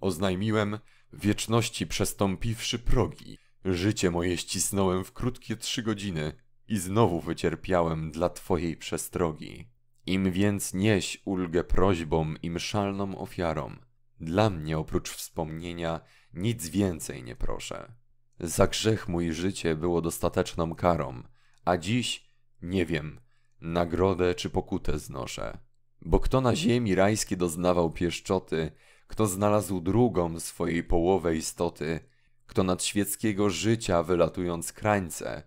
oznajmiłem, wieczności przestąpiwszy progi. Życie moje ścisnąłem w krótkie trzy godziny i znowu wycierpiałem dla twojej przestrogi. Im więc nieś ulgę prośbom i mszalną ofiarom. Dla mnie oprócz wspomnienia nic więcej nie proszę. Za grzech mój życie było dostateczną karą, a dziś, nie wiem, nagrodę czy pokutę znoszę. Bo kto na ziemi rajskiej doznawał pieszczoty, kto znalazł drugą swojej połowę istoty, kto nad świeckiego życia wylatując krańce,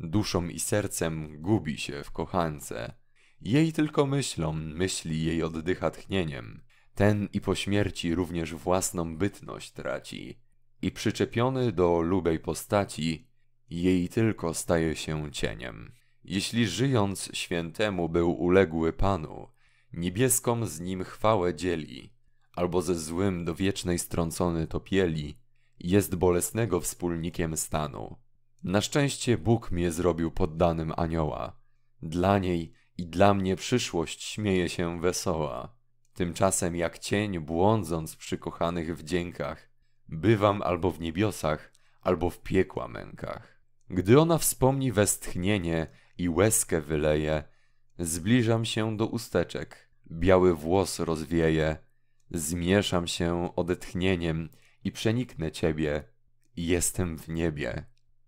duszą i sercem gubi się w kochance. Jej tylko myślą, myśli jej oddycha tchnieniem. Ten i po śmierci również własną bytność traci. I przyczepiony do lubej postaci, jej tylko staje się cieniem. Jeśli żyjąc świętemu był uległy Panu, niebieską z nim chwałę dzieli, albo ze złym do wiecznej strącony topieli, jest bolesnego wspólnikiem stanu. Na szczęście Bóg mnie zrobił poddanym anioła. Dla niej i dla mnie przyszłość śmieje się wesoła. Tymczasem jak cień błądząc przy kochanych wdziękach, bywam albo w niebiosach, albo w piekła mękach. Gdy ona wspomni westchnienie i łezkę wyleje, zbliżam się do usteczek, biały włos rozwieje, zmieszam się odetchnieniem i przeniknę ciebie, jestem w niebie.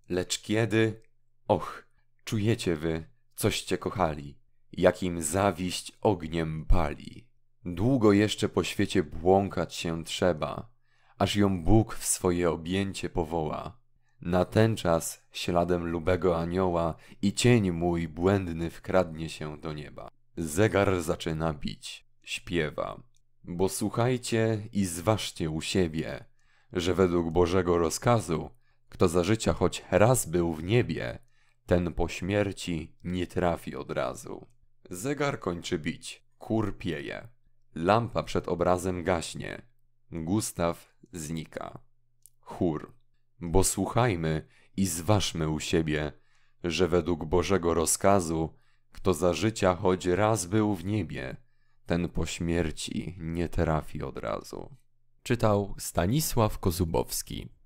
Lecz kiedy, och, czujecie wy, coście kochali jakim zawiść ogniem pali. Długo jeszcze po świecie błąkać się trzeba, aż ją Bóg w swoje objęcie powoła. Na ten czas śladem lubego anioła i cień mój błędny wkradnie się do nieba. Zegar zaczyna bić, śpiewa. Bo słuchajcie i zważcie u siebie, że według Bożego rozkazu, kto za życia choć raz był w niebie, ten po śmierci nie trafi od razu. Zegar kończy bić. Kur pieje. Lampa przed obrazem gaśnie. Gustaw znika. Chór. Bo słuchajmy i zważmy u siebie, że według Bożego rozkazu, kto za życia choć raz był w niebie, ten po śmierci nie trafi od razu. Czytał Stanisław Kozubowski.